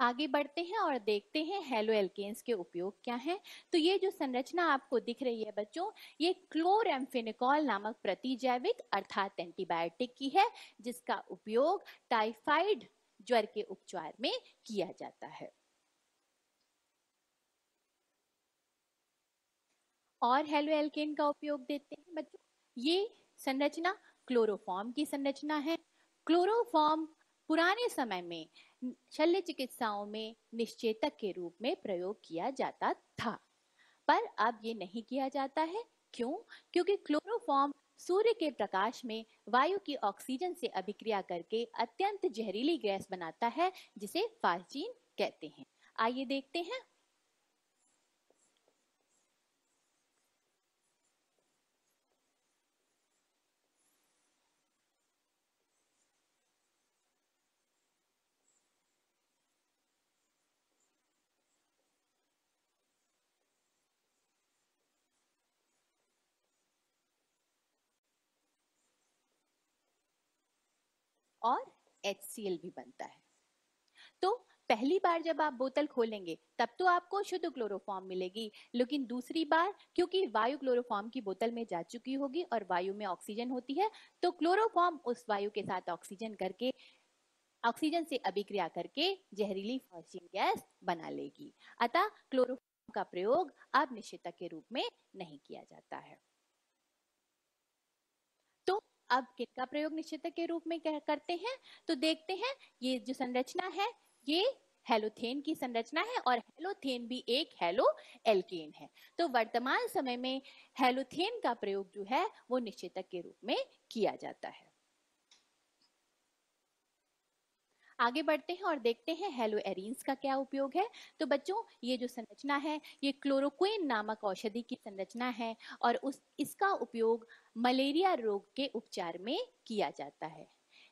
आगे बढ़ते हैं और देखते हैं हेलो एल्केन्स के उपयोग क्या है तो ये जो संरचना आपको दिख रही है बच्चों ये एम्फिनिकॉल नामक प्रतिजैविक अर्थात एंटीबायोटिक की है जिसका उपयोग टाइफाइड ज्वर के उपचार में किया जाता है और हेलो एल्केन का उपयोग देते हैं बच्चों ये संरचना क्लोरोफॉर्म की संरचना है क्लोरोफॉर्म पुराने समय में शल्य चिकित्साओं में निश्चेतक के रूप में प्रयोग किया जाता था पर अब ये नहीं किया जाता है क्यों क्योंकि क्लोरोफॉर्म सूर्य के प्रकाश में वायु की ऑक्सीजन से अभिक्रिया करके अत्यंत जहरीली गैस बनाता है जिसे फार्चीन कहते हैं आइए देखते हैं और एच भी बनता है तो पहली बार जब आप बोतल खोलेंगे तब तो आपको शुद्ध क्लोरोफॉर्म मिलेगी लेकिन दूसरी बार क्योंकि वायु क्लोरोफॉर्म की बोतल में जा चुकी होगी और वायु में ऑक्सीजन होती है तो क्लोरोफॉर्म उस वायु के साथ ऑक्सीजन करके ऑक्सीजन से अभिक्रिया करके जहरीली फॉसिल गैस बना लेगी अतः क्लोरोफॉर्म का प्रयोग अब निश्चित के रूप में नहीं किया जाता है अब का प्रयोग निश्चितक के रूप में करते हैं तो देखते हैं ये जो संरचना है ये हेलोथेन की संरचना है और हेलोथेन भी एक हेलो एल्केन है तो वर्तमान समय में हेलोथेन का प्रयोग जो है वो निश्चेतक के रूप में किया जाता है आगे बढ़ते हैं और देखते हैं हेलो एरिन्स का क्या उपयोग है तो बच्चों ये जो संरचना है ये क्लोरोक्विन नामक औषधि की संरचना है और उस इसका उपयोग मलेरिया रोग के उपचार में किया जाता है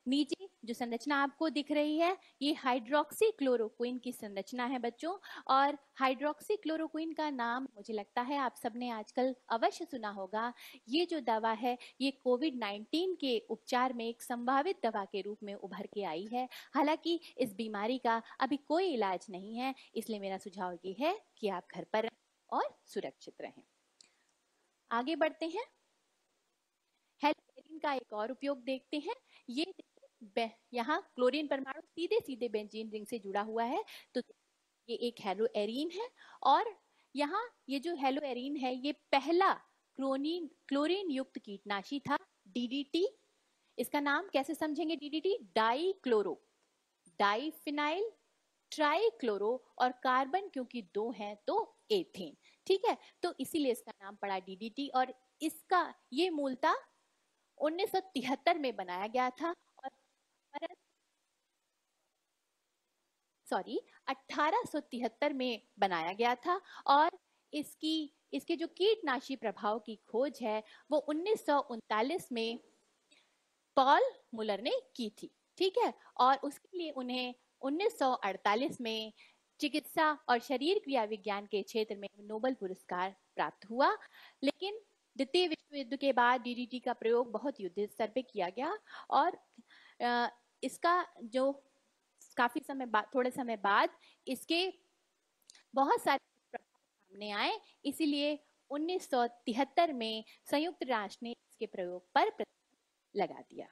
नीचे जो संरचना आपको दिख रही है ये हाइड्रोक्सी क्लोरोक्विन की संरचना है बच्चों और हाइड्रोक्सी क्लोरोक्विन का नाम मुझे लगता है आप सबने आजकल अवश्य सुना होगा ये जो दवा है ये कोविड 19 के उपचार में एक संभावित दवा के रूप में उभर के आई है हालांकि इस बीमारी का अभी कोई इलाज नहीं है इसलिए मेरा सुझाव ये है कि आप घर पर और सुरक्षित रहें आगे बढ़ते हैं हेलोपेरिन का एक और उपयोग देखते हैं ये यहाँ क्लोरीन परमाणु सीधे सीधे बेंजीन रिंग से जुड़ा हुआ है तो ये एक हेलो है और यहाँ ये जो हेलो एरीन है ये पहला क्लोरीन क्लोरीन युक्त कीटनाशी था डीडीटी इसका नाम कैसे समझेंगे DDT dichloro trichloro और कार्बन क्योंकि दो हैं तो एथेन ठीक है तो इसीलिए इसका नाम पड़ा डीडीटी और इसका ये मूलता 1973 में बनाया गया था सॉरी 1873 में बनाया गया था और इसकी इसके जो कीटनाशी प्रभाव की खोज है वो उन्नीस में पॉल मुलर ने की थी ठीक है और उसके लिए उन्हें 1948 में चिकित्सा और शरीर क्रिया विज्ञान के क्षेत्र में नोबल पुरस्कार प्राप्त हुआ लेकिन द्वितीय विश्व युद्ध के बाद डीडीटी का प्रयोग बहुत युद्ध स्तर पे किया गया और इसका जो काफ़ी समय बाद थोड़े समय बाद इसके बहुत सारे सामने आए इसीलिए 1973 में संयुक्त राष्ट्र ने इसके प्रयोग पर लगा दिया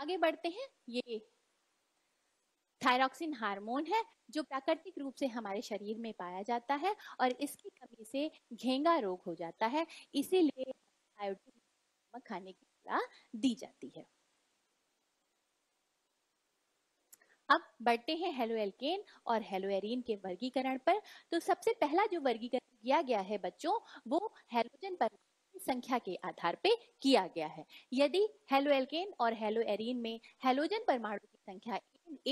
आगे बढ़ते हैं ये थायरॉक्सिन हार्मोन है जो प्राकृतिक रूप से हमारे शरीर में पाया जाता है और इसकी कमी से घेंगा रोग हो जाता है इसीलिए खाने की द्वारा दी जाती है अब बढ़ते हैं हेलो एल्केन और हेलो के वर्गीकरण पर तो सबसे पहला जो वर्गीकरण किया गया है बच्चों वो हेलोजन पर संख्या के आधार पे किया गया है यदि हेलो एल्केन और हेलो में हेलोजन परमाणु की संख्या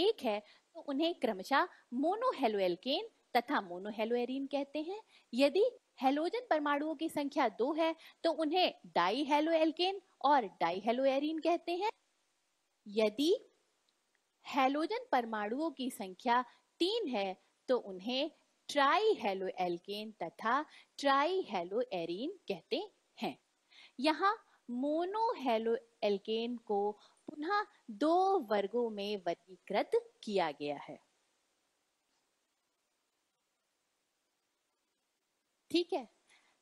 एक है तो उन्हें क्रमशः मोनो हेलो एल्केन तथा मोनो हेलो कहते हैं यदि हेलोजन परमाणुओं की संख्या दो है तो उन्हें डाई हेलो एल्केन और डाइहेलोएरिन कहते हैं यदि हेलोजन परमाणुओं की संख्या तीन है तो उन्हें ट्राई हेलो एल्केन तथा ट्राई हेलो एरीन कहते हैं यहाँ मोनो हेलो एल्केन को पुनः दो वर्गों में वर्गीकृत किया गया है ठीक है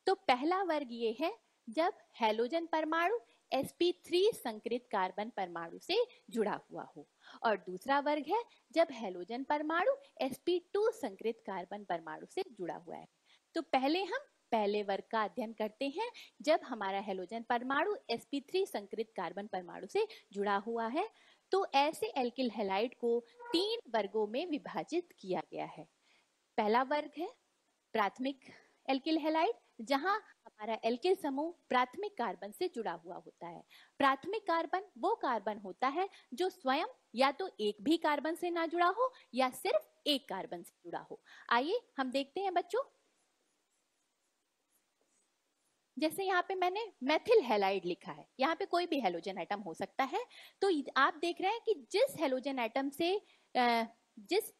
तो पहला वर्ग ये है जब हेलोजन परमाणु sp3 संकृत कार्बन परमाणु से जुड़ा हुआ हो और दूसरा वर्ग है जब हेलोजन परमाणु sp2 संकृत कार्बन परमाणु से जुड़ा हुआ है तो पहले हम पहले वर्ग का अध्ययन करते हैं जब हमारा हेलोजन परमाणु sp3 संकृत कार्बन परमाणु से जुड़ा हुआ है तो ऐसे एल्किल हैलाइड को तीन वर्गों में विभाजित किया गया है पहला वर्ग है प्राथमिक एल्किल हेलाइड जहां हमारा एल्किल समूह प्राथमिक कार्बन से जुड़ा हुआ होता है प्राथमिक कार्बन वो कार्बन होता है जो स्वयं या तो एक भी कार्बन से ना जुड़ा हो या सिर्फ एक कार्बन से जुड़ा हो आइए हम देखते हैं बच्चों जैसे यहाँ पे मैंने मेथिल हेलाइड लिखा है यहाँ पे कोई भी हेलोजन आइटम हो सकता है तो आप देख रहे हैं कि जिस हेलोजन आइटम से जिस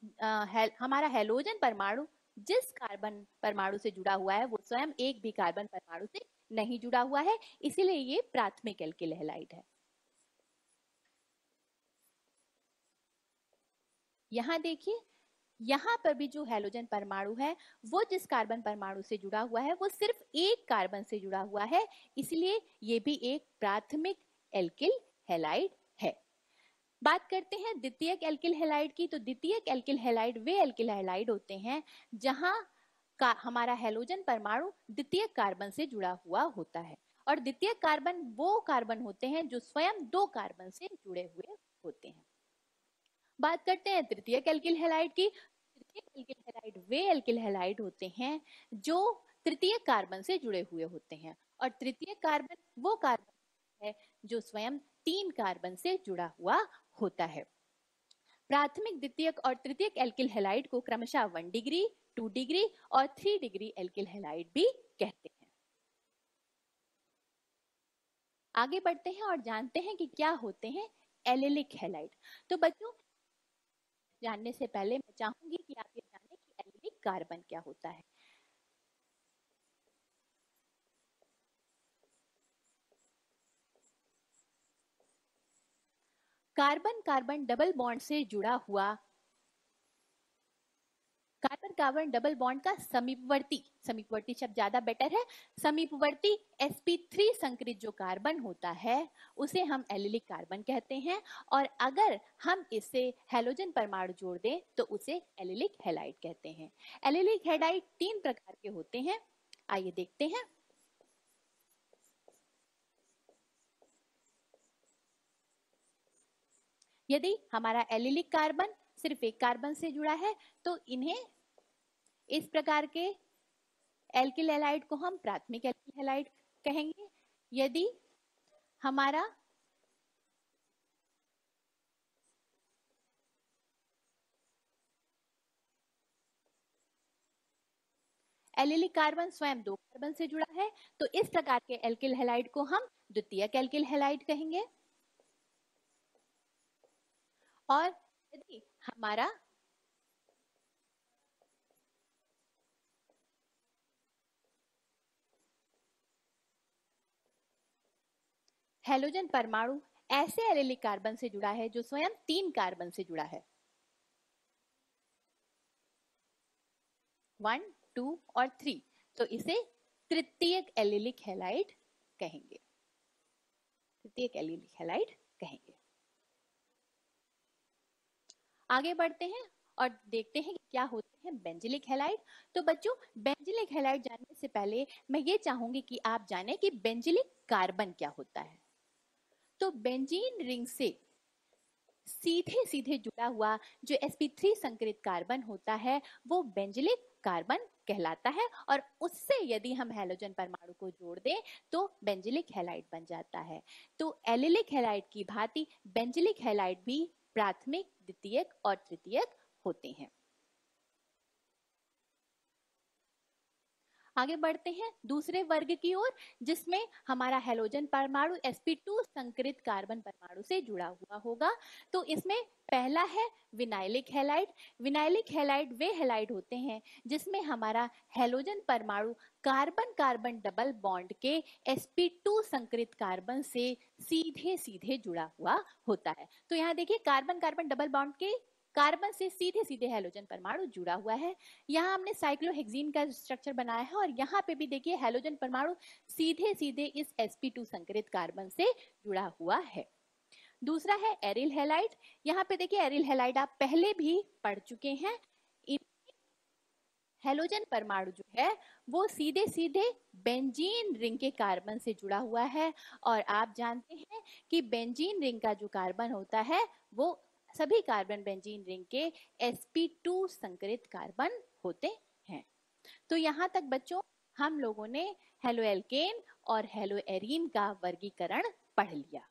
हमारा हेलोजन परमाणु जिस कार्बन परमाणु से जुड़ा हुआ है वो स्वयं एक भी कार्बन परमाणु से नहीं जुड़ा हुआ है इसीलिए ये प्राथमिक एल्किल हेलाइड है यहां देखिए यहां पर भी जो हेलोजन परमाणु है वो जिस कार्बन परमाणु से जुड़ा हुआ है वो सिर्फ एक कार्बन से जुड़ा हुआ है इसलिए ये भी एक प्राथमिक एल्किल हेलाइड बात करते हैं द्वितीयक एल्किल हेलाइड की तो द्वितीयक एल्किल हेलाइड वे एल्किल हेलाइड होते हैं जहां का हमारा हेलोजन परमाणु द्वितीय कार्बन से जुड़ा हुआ होता है और द्वितीय कार्बन वो कार्बन होते हैं जो स्वयं दो कार्बन से जुड़े हुए होते हैं बात करते हैं तृतीय एल्किल हेलाइड की तृतीय एल्किल हेलाइड वे एल्किल हेलाइड होते हैं जो तृतीय कार्बन से जुड़े हुए होते हैं और तृतीय कार्बन वो कार्बन है जो स्वयं तीन कार्बन से जुड़ा हुआ होता है प्राथमिक द्वितीयक और तृतीयक एल्किल हेलाइड को क्रमशः वन डिग्री टू डिग्री और थ्री डिग्री एल्किल हेलाइड भी कहते हैं आगे बढ़ते हैं और जानते हैं कि क्या होते हैं एलिलिक हेलाइड तो बच्चों जानने से पहले मैं चाहूंगी कि आप ये जानें कि एलिलिक कार्बन क्या होता है कार्बन कार्बन डबल बॉन्ड से जुड़ा हुआ कार्बन कार्बन डबल बॉन्ड का समीपवर्ती समीपवर्ती शब्द ज्यादा बेटर है समीपवर्ती sp3 संकरित जो कार्बन होता है उसे हम एलिलिक कार्बन कहते हैं और अगर हम इसे हेलोजन परमाणु जोड़ दें तो उसे एलिलिक हेलाइट कहते हैं एलिलिक हेलाइट तीन प्रकार के होते हैं आइए देखते हैं यदि हमारा एलिलिक कार्बन सिर्फ एक कार्बन से जुड़ा है तो इन्हें इस प्रकार के एल्किल एलाइड को हम प्राथमिक एल्किल एलाइड कहेंगे यदि हमारा एलिलिक कार्बन स्वयं दो कार्बन से जुड़ा है तो इस प्रकार के एल्किल हेलाइड को हम द्वितीय एल्किल हेलाइड कहेंगे और यदि हमारा हेलोजन परमाणु ऐसे एलिलिक कार्बन से जुड़ा है जो स्वयं तीन कार्बन से जुड़ा है वन टू और थ्री तो इसे तृतीय एलिलिक हेलाइड कहेंगे तृतीय एलिलिक हेलाइड कहेंगे आगे बढ़ते हैं और देखते हैं क्या होते हैं बेंजिलिक हेलाइट तो बच्चों बेंजिलिक हेलाइट जानने से पहले मैं ये चाहूंगी कि आप जाने कि बेंजिलिक कार्बन क्या होता है तो बेंजीन रिंग से सीधे सीधे जुड़ा हुआ जो sp3 संकरित कार्बन होता है वो बेंजिलिक कार्बन कहलाता है और उससे यदि हम हेलोजन परमाणु को जोड़ दें तो बेंजिलिक हेलाइट बन जाता है तो एलिलिक हेलाइट की भांति बेंजिलिक हेलाइट भी प्राथमिक द्वितीयक और तृतीयक होते हैं आगे बढ़ते हैं दूसरे वर्ग की ओर जिसमें हमारा हेलोजन परमाणु sp2 संकृत कार्बन परमाणु से जुड़ा हुआ होगा तो इसमें पहला है विनाइलिक हेलाइट विनाइलिक हेलाइट वे हेलाइट होते हैं जिसमें हमारा हेलोजन परमाणु कार्बन कार्बन डबल बॉन्ड के sp2 संकृत कार्बन से सीधे सीधे जुड़ा हुआ होता है तो यहाँ देखिए कार्बन कार्बन डबल बॉन्ड के कार्बन से सीधे सीधे हेलोजन परमाणु जुड़ा हुआ है यहाँ हमने साइक्लोहेक्सीन का स्ट्रक्चर बनाया है और यहाँ पे भी देखिए हेलोजन परमाणु सीधे सीधे इस sp2 संकरित कार्बन से जुड़ा हुआ है दूसरा है एरिल हेलाइट यहाँ पे देखिए एरिल हेलाइट आप पहले भी पढ़ चुके हैं हेलोजन परमाणु जो है वो सीधे सीधे बेंजीन रिंग के कार्बन से जुड़ा हुआ है और आप जानते हैं कि बेंजीन रिंग का जो कार्बन होता है वो सभी कार्बन बेंजीन रिंग के sp2 संकरित कार्बन होते हैं तो यहाँ तक बच्चों हम लोगों ने हेलो एल्केन और हेलो एरीन का वर्गीकरण पढ़ लिया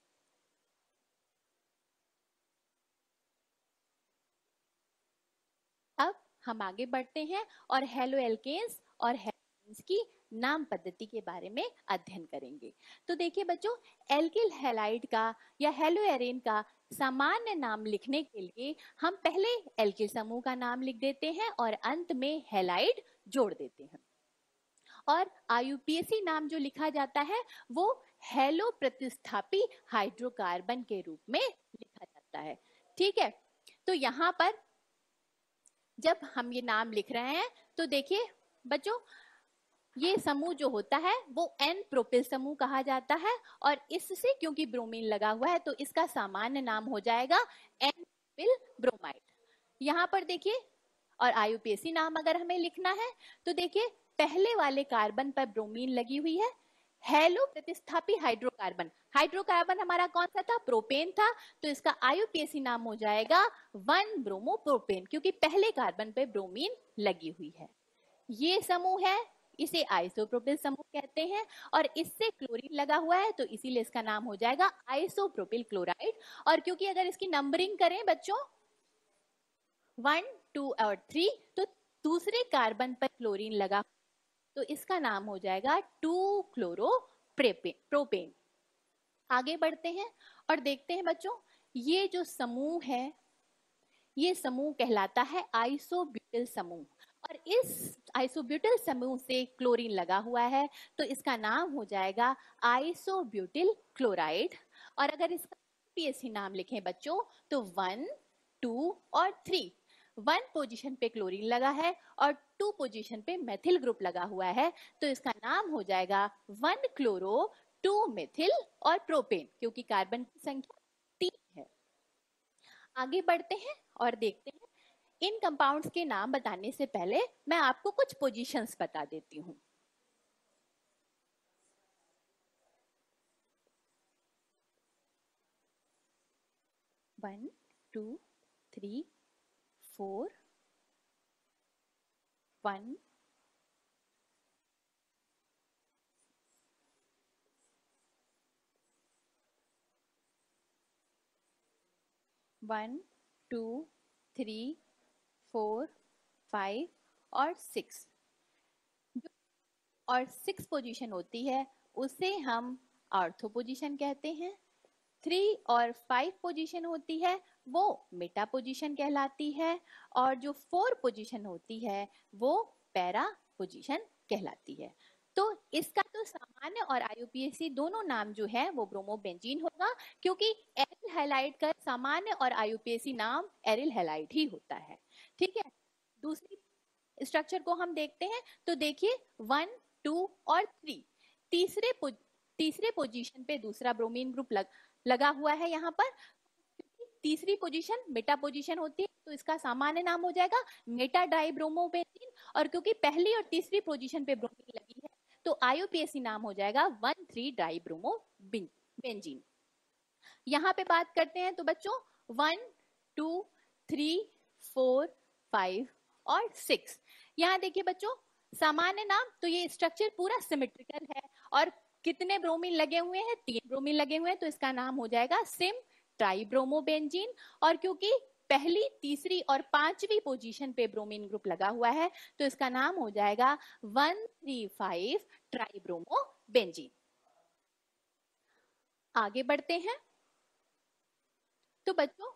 अब हम आगे बढ़ते हैं और हेलो एल्केन्स और हेलो एल्केन्स की नाम पद्धति के बारे में अध्ययन करेंगे तो देखिए बच्चों एल्किल हेलाइड का या हेलोएरिन का सामान्य नाम लिखने के लिए हम पहले एल्किल समूह का नाम लिख देते हैं और अंत में हेलाइड जोड़ देते हैं और आयुपीएसी नाम जो लिखा जाता है वो हेलो प्रतिस्थापी हाइड्रोकार्बन के रूप में लिखा जाता है ठीक है तो यहाँ पर जब हम ये नाम लिख रहे हैं तो देखिए बच्चों ये समूह जो होता है वो एन प्रोपिल समूह कहा जाता है और इससे क्योंकि ब्रोमीन लगा हुआ है तो इसका सामान्य नाम हो जाएगा एन प्रोपिल ब्रोमाइड यहाँ पर देखिए और आयुपीएसी नाम अगर हमें लिखना है तो देखिए पहले वाले कार्बन पर ब्रोमीन लगी हुई है हेलो प्रतिस्थापी हाइड्रोकार्बन हाइड्रोकार्बन हमारा कौन सा था प्रोपेन था तो इसका आयुपीएसी नाम हो जाएगा वन ब्रोमो प्रोपेन क्योंकि पहले कार्बन पर ब्रोमीन लगी हुई है ये समूह है इसे आइसोप्रोपिल समूह कहते हैं और इससे क्लोरीन लगा हुआ है तो इसीलिए इसका नाम हो जाएगा आइसोप्रोपिल क्लोराइड और क्योंकि अगर इसकी नंबरिंग करें बच्चों वन टू और थ्री तो दूसरे कार्बन पर क्लोरीन लगा तो इसका नाम हो जाएगा टू क्लोरो प्रोपेन आगे बढ़ते हैं और देखते हैं बच्चों ये जो समूह है ये समूह कहलाता है आइसोब्यूटिल समूह और इस आइसोब्यूटिल समूह से क्लोरीन लगा हुआ है तो इसका नाम हो जाएगा आइसोब्यूटिल क्लोराइड और अगर इसका पीएससी नाम लिखें बच्चों तो वन टू और थ्री वन पोजीशन पे क्लोरीन लगा है और टू पोजीशन पे मेथिल ग्रुप लगा हुआ है तो इसका नाम हो जाएगा वन क्लोरो टू मेथिल और प्रोपेन क्योंकि कार्बन की संख्या तीन है आगे बढ़ते हैं और देखते हैं इन कंपाउंड्स के नाम बताने से पहले मैं आपको कुछ पोजीशंस बता देती हूं one two three four one one two three four five और सिक्स और सिक्स पोजीशन होती है उसे हम आर्थो पोजीशन कहते हैं थ्री और फाइव पोजीशन होती है वो मेटा पोजीशन कहलाती है और जो फोर पोजीशन होती है वो पैरा पोजीशन कहलाती है तो इसका तो सामान्य और आईयूपीएसी दोनों नाम जो है वो ब्रोमोबेंजीन होगा क्योंकि एरिल हेलाइट का सामान्य और आईयूपीएसी नाम एरिल हेलाइट ही होता है ठीक है दूसरी स्ट्रक्चर को हम देखते हैं तो देखिए वन टू और थ्री तीसरे तीसरे पोजीशन पे दूसरा ब्रोमीन ग्रुप लग, लगा हुआ है यहाँ पर तीसरी पोजीशन मेटा पोजीशन होती है तो इसका सामान्य नाम हो जाएगा मेटा डाइब्रोमोपेसिन और क्योंकि पहली और तीसरी पोजीशन पे ब्रोमीन लगी है तो आयोपीएसी नाम हो जाएगा वन थ्री डाइब्रोमो बेंजीन यहाँ पे बात करते हैं तो बच्चों one two three four five और सिक्स यहाँ देखिए बच्चों सामान्य नाम तो ये स्ट्रक्चर पूरा सिमेट्रिकल है और कितने ब्रोमीन लगे हुए हैं तीन ब्रोमीन लगे हुए हैं तो इसका नाम हो जाएगा सिम ट्राइब्रोमोबेंजीन और क्योंकि पहली तीसरी और पांचवी पोजीशन पे ब्रोमीन ग्रुप लगा हुआ है तो इसका नाम हो जाएगा वन थ्री फाइव ट्राइब्रोमोबेंजीन आगे बढ़ते हैं तो बच्चों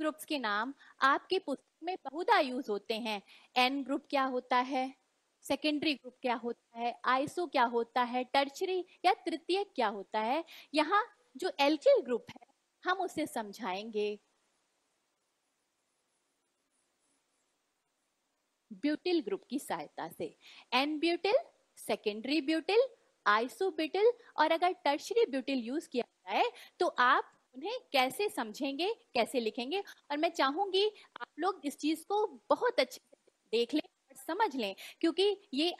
ग्रुप्स के नाम आपके पुस्तक में बहुधा यूज होते हैं एन ग्रुप क्या होता है सेकेंडरी ग्रुप क्या होता है आइसो क्या होता है टर्चरी या तृतीय क्या होता है यहाँ जो एल्किल ग्रुप है हम उसे समझाएंगे ब्यूटिल ग्रुप की सहायता से N butyl secondary butyl isobutyl और अगर टर्शरी ब्यूटिल यूज किया जाए तो आप उन्हें कैसे समझेंगे कैसे लिखेंगे और मैं चाहूंगी आप लोग इस चीज को बहुत अच्छे से देख लें और समझ लें क्योंकि ये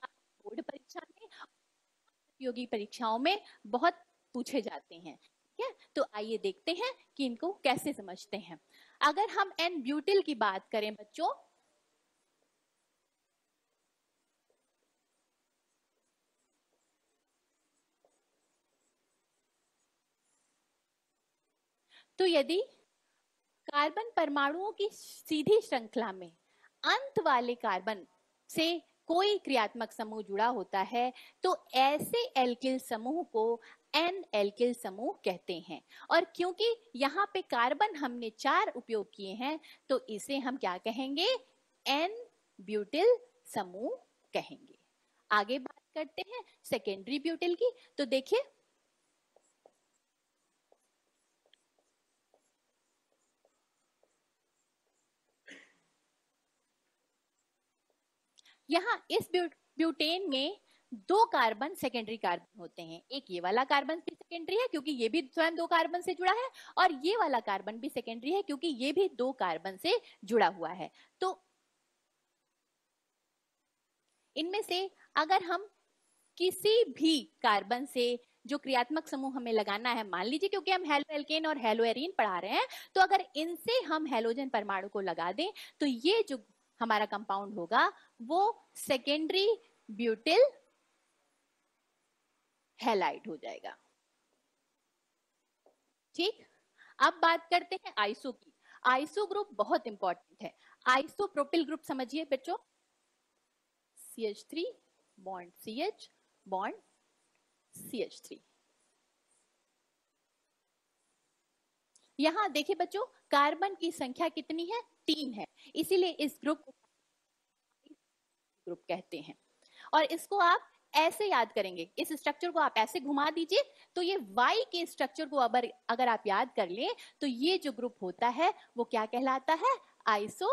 बोर्ड परीक्षा में प्रतियोगी परीक्षाओं में बहुत पूछे जाते हैं ठीक है तो आइए देखते हैं कि इनको कैसे समझते हैं अगर हम एन ब्यूटिल की बात करें बच्चों तो यदि कार्बन परमाणुओं की सीधी श्रृंखला में अंत वाले कार्बन से कोई क्रियात्मक समूह जुड़ा होता है तो ऐसे एल्किल समूह को एन एल्किल समूह कहते हैं और क्योंकि यहाँ पे कार्बन हमने चार उपयोग किए हैं तो इसे हम क्या कहेंगे एन ब्यूटिल समूह कहेंगे आगे बात करते हैं सेकेंडरी ब्यूटिल की तो देखिए यहाँ इस ब्यूटेन में दो कार्बन सेकेंडरी कार्बन होते हैं एक ये वाला कार्बन भी सेकेंडरी है क्योंकि ये भी स्वयं दो कार्बन से जुड़ा है और ये वाला कार्बन भी सेकेंडरी है क्योंकि ये भी दो कार्बन से जुड़ा हुआ है तो इनमें से अगर हम किसी भी कार्बन से जो क्रियात्मक समूह हमें लगाना है मान लीजिए क्योंकि हम हेलो एल्केन और हेलो एरिन पढ़ा रहे हैं तो अगर इनसे हम हेलोजन परमाणु को लगा दें तो ये जो हमारा कंपाउंड होगा वो सेकेंडरी ब्यूटिल हेलाइट हो जाएगा ठीक अब बात करते हैं आइसो की आइसो ग्रुप बहुत इंपॉर्टेंट है आइसो प्रोपिल ग्रुप समझिए बच्चों C H three bond C H bond C H three यहां देखिए बच्चों कार्बन की संख्या कितनी है टीम है इसीलिए इस ग्रुप ग्रुप कहते हैं और इसको आप ऐसे याद करेंगे इस स्ट्रक्चर को आप ऐसे घुमा दीजिए तो ये वाई के स्ट्रक्चर को अगर अगर आप याद कर ले तो ये जो ग्रुप होता है वो क्या कहलाता है आइसो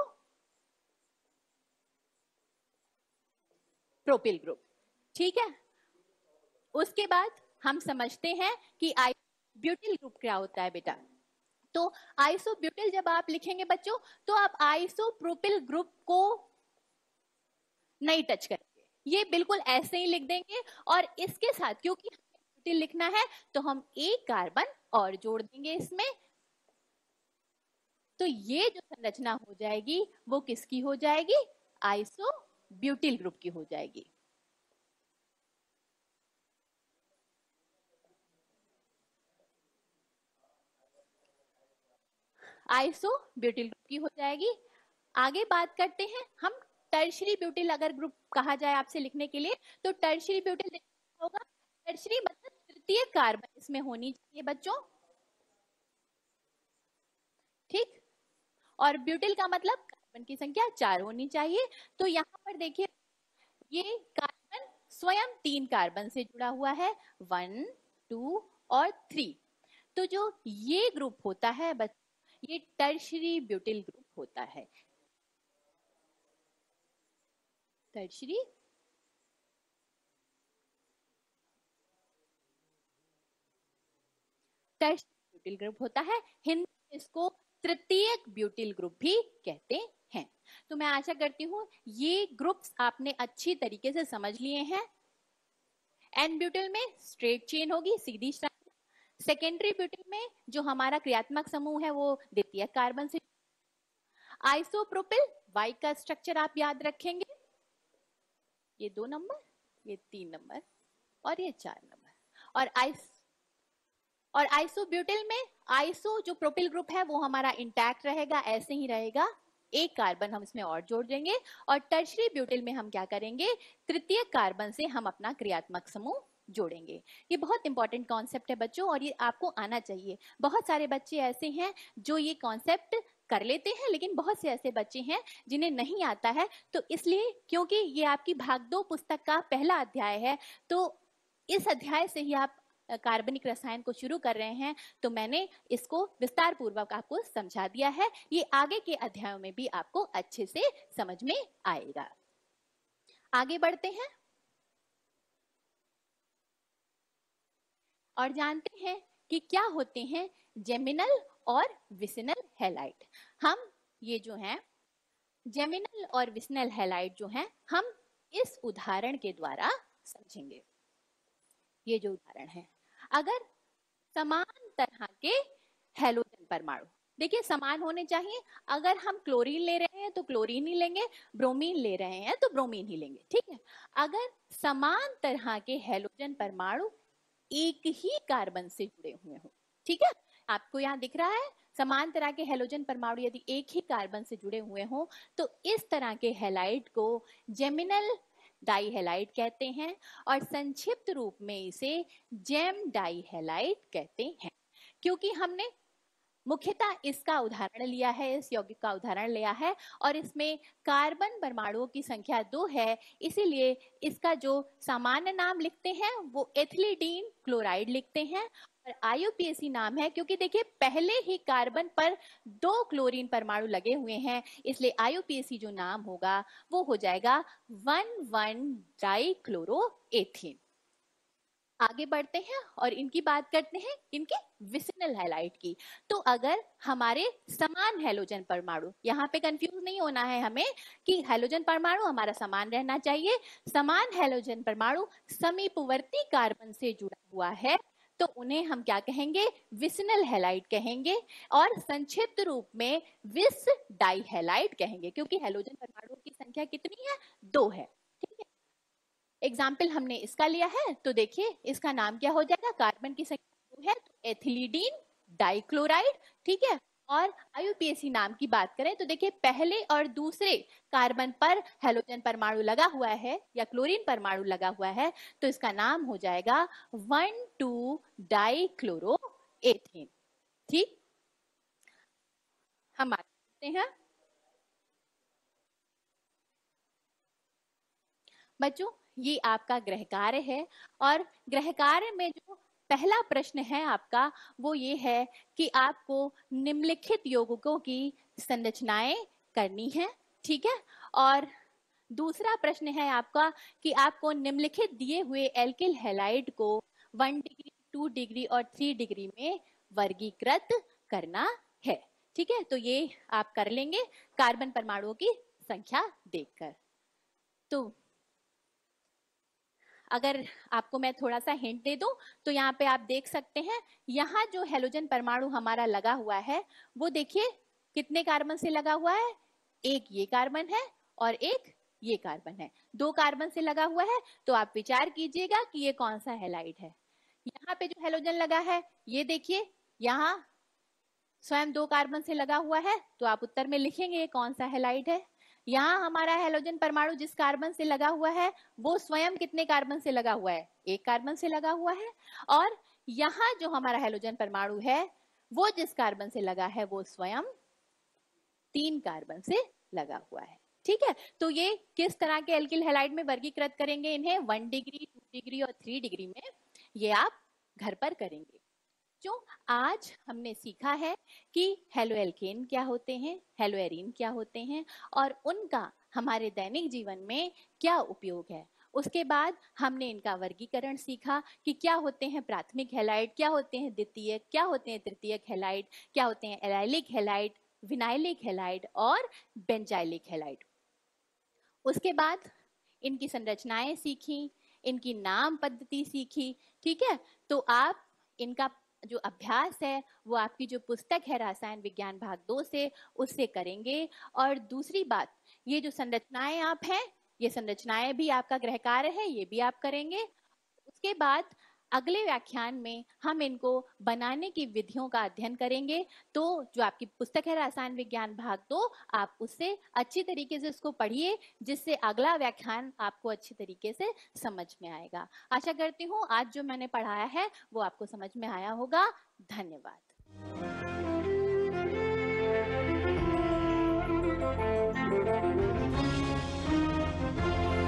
प्रोपिल ग्रुप ठीक है उसके बाद हम समझते हैं कि आई ब्यूटिल ग्रुप क्या होता है बेटा तो आइसोब्यूटिल जब आप लिखेंगे बच्चों तो आप आइसोप्रोपिल ग्रुप को नहीं टच करेंगे ये बिल्कुल ऐसे ही लिख देंगे और इसके साथ क्योंकि ब्यूटिल लिखना है तो हम एक कार्बन और जोड़ देंगे इसमें तो ये जो संरचना हो जाएगी वो किसकी हो जाएगी आइसो ब्यूटिल ग्रुप की हो जाएगी आइसो ब्यूटिल ग्रुप की हो जाएगी आगे बात करते हैं हम टर्शरी ब्यूटिल अगर ग्रुप कहा जाए आपसे लिखने के लिए तो टर्शरी ब्यूटिल होगा टर्शरी मतलब तृतीय कार्बन इसमें होनी चाहिए बच्चों ठीक और ब्यूटिल का मतलब कार्बन की संख्या चार होनी चाहिए तो यहाँ पर देखिए ये कार्बन स्वयं तीन कार्बन से जुड़ा हुआ है वन टू और थ्री तो जो ये ग्रुप होता है बच्चों ये टर्शरी ब्यूटिल ग्रुप होता है टर्शरी ब्यूटिल ग्रुप होता है हिंदी इसको तृतीयक ब्यूटिल ग्रुप भी कहते हैं तो मैं आशा करती हूँ ये ग्रुप्स आपने अच्छी तरीके से समझ लिए हैं एन ब्यूटिल में स्ट्रेट चेन होगी सीधी सेकेंडरी ब्यूटिल में जो हमारा क्रियात्मक समूह है वो द्वितीय कार्बन से आइसोप्रोपिल वाई का स्ट्रक्चर आप याद रखेंगे ये दो नंबर ये तीन नंबर और ये चार नंबर और आइस और आइसोब्यूटिल में आइसो जो प्रोपिल ग्रुप है वो हमारा इंटैक्ट रहेगा ऐसे ही रहेगा एक कार्बन हम इसमें और जोड़ देंगे और टर्शरी ब्यूटिल में हम क्या करेंगे तृतीय कार्बन से हम अपना क्रियात्मक समूह जोड़ेंगे ये बहुत इंपॉर्टेंट कॉन्सेप्ट है बच्चों और ये आपको आना चाहिए बहुत सारे बच्चे ऐसे हैं जो ये कॉन्सेप्ट कर लेते हैं लेकिन बहुत से ऐसे बच्चे हैं जिन्हें नहीं आता है तो इसलिए क्योंकि ये आपकी भाग दो पुस्तक का पहला अध्याय है तो इस अध्याय से ही आप कार्बनिक रसायन को शुरू कर रहे हैं तो मैंने इसको विस्तार पूर्वक आपको समझा दिया है ये आगे के अध्यायों में भी आपको अच्छे से समझ में आएगा आगे बढ़ते हैं और जानते हैं कि क्या होते हैं जेमिनल और विसिनल हेलाइट हम ये जो हैं जेमिनल और विसिनल हेलाइट जो हैं हम इस उदाहरण के द्वारा समझेंगे ये जो उदाहरण है अगर समान तरह के हेलोजन परमाणु देखिए समान होने चाहिए अगर हम क्लोरीन ले रहे हैं तो क्लोरीन ही लेंगे ब्रोमीन ले रहे हैं तो ब्रोमीन ही लेंगे ठीक है अगर समान तरह के हेलोजन परमाणु एक ही कार्बन से जुड़े हुए हों ठीक है आपको यहाँ दिख रहा है समान तरह के हेलोजन परमाणु यदि एक ही कार्बन से जुड़े हुए हों तो इस तरह के हेलाइट को जेमिनल डाइहेलाइट कहते हैं और संक्षिप्त रूप में इसे जेम डाईहेलाइट कहते हैं क्योंकि हमने मुख्यतः इसका उदाहरण लिया है इस यौगिक का उदाहरण लिया है और इसमें कार्बन परमाणुओं की संख्या दो है इसीलिए इसका जो सामान्य नाम लिखते हैं वो एथिलीडीन क्लोराइड लिखते हैं और आईयूपीएसी नाम है क्योंकि देखिए पहले ही कार्बन पर दो क्लोरीन परमाणु लगे हुए हैं इसलिए आईयूपीएसी जो नाम होगा वो हो जाएगा one one dichloro ethene आगे बढ़ते हैं और इनकी बात करते हैं इनके विसिनल हेलाइट की तो अगर हमारे समान हेलोजन परमाणु यहाँ पे कंफ्यूज नहीं होना है हमें कि हेलोजन परमाणु हमारा समान रहना चाहिए समान हेलोजन परमाणु समीपवर्ती कार्बन से जुड़ा हुआ है तो उन्हें हम क्या कहेंगे विसनल हेलाइट कहेंगे और संक्षिप्त रूप में विस डाई हेलाइट कहेंगे क्योंकि हेलोजन परमाणु की संख्या कितनी है दो है एग्जाम्पल हमने इसका लिया है तो देखिए इसका नाम क्या हो जाएगा कार्बन की संख्या है तो एथिलीडीन डाइक्लोराइड ठीक है और आयुपीएसी नाम की बात करें तो देखिए पहले और दूसरे कार्बन पर हेलोजन परमाणु लगा हुआ है या क्लोरीन परमाणु लगा हुआ है तो इसका नाम हो जाएगा वन टू डाइक्लोरो एथेन ठीक हम आते हैं बच्चों ये आपका ग्रह कार्य है और ग्रह कार्य में जो पहला प्रश्न है आपका वो ये है कि आपको निम्नलिखित योगों की संरचनाएं करनी है ठीक है और दूसरा प्रश्न है आपका कि आपको निम्नलिखित दिए हुए एल्किल हेलाइड को वन डिग्री टू डिग्री और थ्री डिग्री में वर्गीकृत करना है ठीक है तो ये आप कर लेंगे कार्बन परमाणुओं की संख्या देखकर तो अगर आपको मैं थोड़ा सा हिंट दे दूं तो यहाँ पे आप देख सकते हैं यहाँ जो हेलोजन परमाणु हमारा लगा हुआ है वो देखिए कितने कार्बन से लगा हुआ है एक ये कार्बन है और एक ये कार्बन है दो कार्बन से लगा हुआ है तो आप विचार कीजिएगा कि ये कौन सा हेलाइट है यहाँ पे जो हेलोजन लगा है ये देखिए यहाँ स्वयं दो कार्बन से लगा हुआ है तो आप उत्तर में लिखेंगे ये कौन सा हेलाइट है यहाँ हमारा हेलोजन परमाणु जिस कार्बन से लगा हुआ है वो स्वयं कितने कार्बन से लगा हुआ है एक कार्बन से लगा हुआ है और यहाँ जो हमारा हेलोजन परमाणु है वो जिस कार्बन से लगा है वो स्वयं तीन कार्बन से लगा हुआ है ठीक है तो ये किस तरह के एल्किल हेलाइड में वर्गीकृत करेंगे इन्हें वन डिग्री टू डिग्री और थ्री डिग्री में ये आप घर पर करेंगे बच्चों आज हमने सीखा है कि हेलो एल्केन क्या होते हैं हेलो एरिन क्या होते हैं और उनका हमारे दैनिक जीवन में क्या उपयोग है उसके बाद हमने इनका वर्गीकरण सीखा कि क्या होते हैं प्राथमिक हेलाइट क्या होते हैं द्वितीय क्या होते हैं तृतीय हेलाइट क्या होते हैं एलाइलिक हेलाइट विनाइलिक हेलाइट और बेंजाइलिक हेलाइट उसके बाद इनकी संरचनाएं सीखी इनकी नाम पद्धति सीखी ठीक है तो आप इनका जो अभ्यास है वो आपकी जो पुस्तक है रासायन विज्ञान भाग दो से उससे करेंगे और दूसरी बात ये जो संरचनाएं आप हैं ये संरचनाएं भी आपका ग्रह कार्य है ये भी आप करेंगे उसके बाद अगले व्याख्यान में हम इनको बनाने की विधियों का अध्ययन करेंगे तो जो आपकी पुस्तक है रसायन विज्ञान भाग दो तो, आप उससे अच्छी तरीके से उसको पढ़िए जिससे अगला व्याख्यान आपको अच्छी तरीके से समझ में आएगा आशा करती हूँ आज जो मैंने पढ़ाया है वो आपको समझ में आया होगा धन्यवाद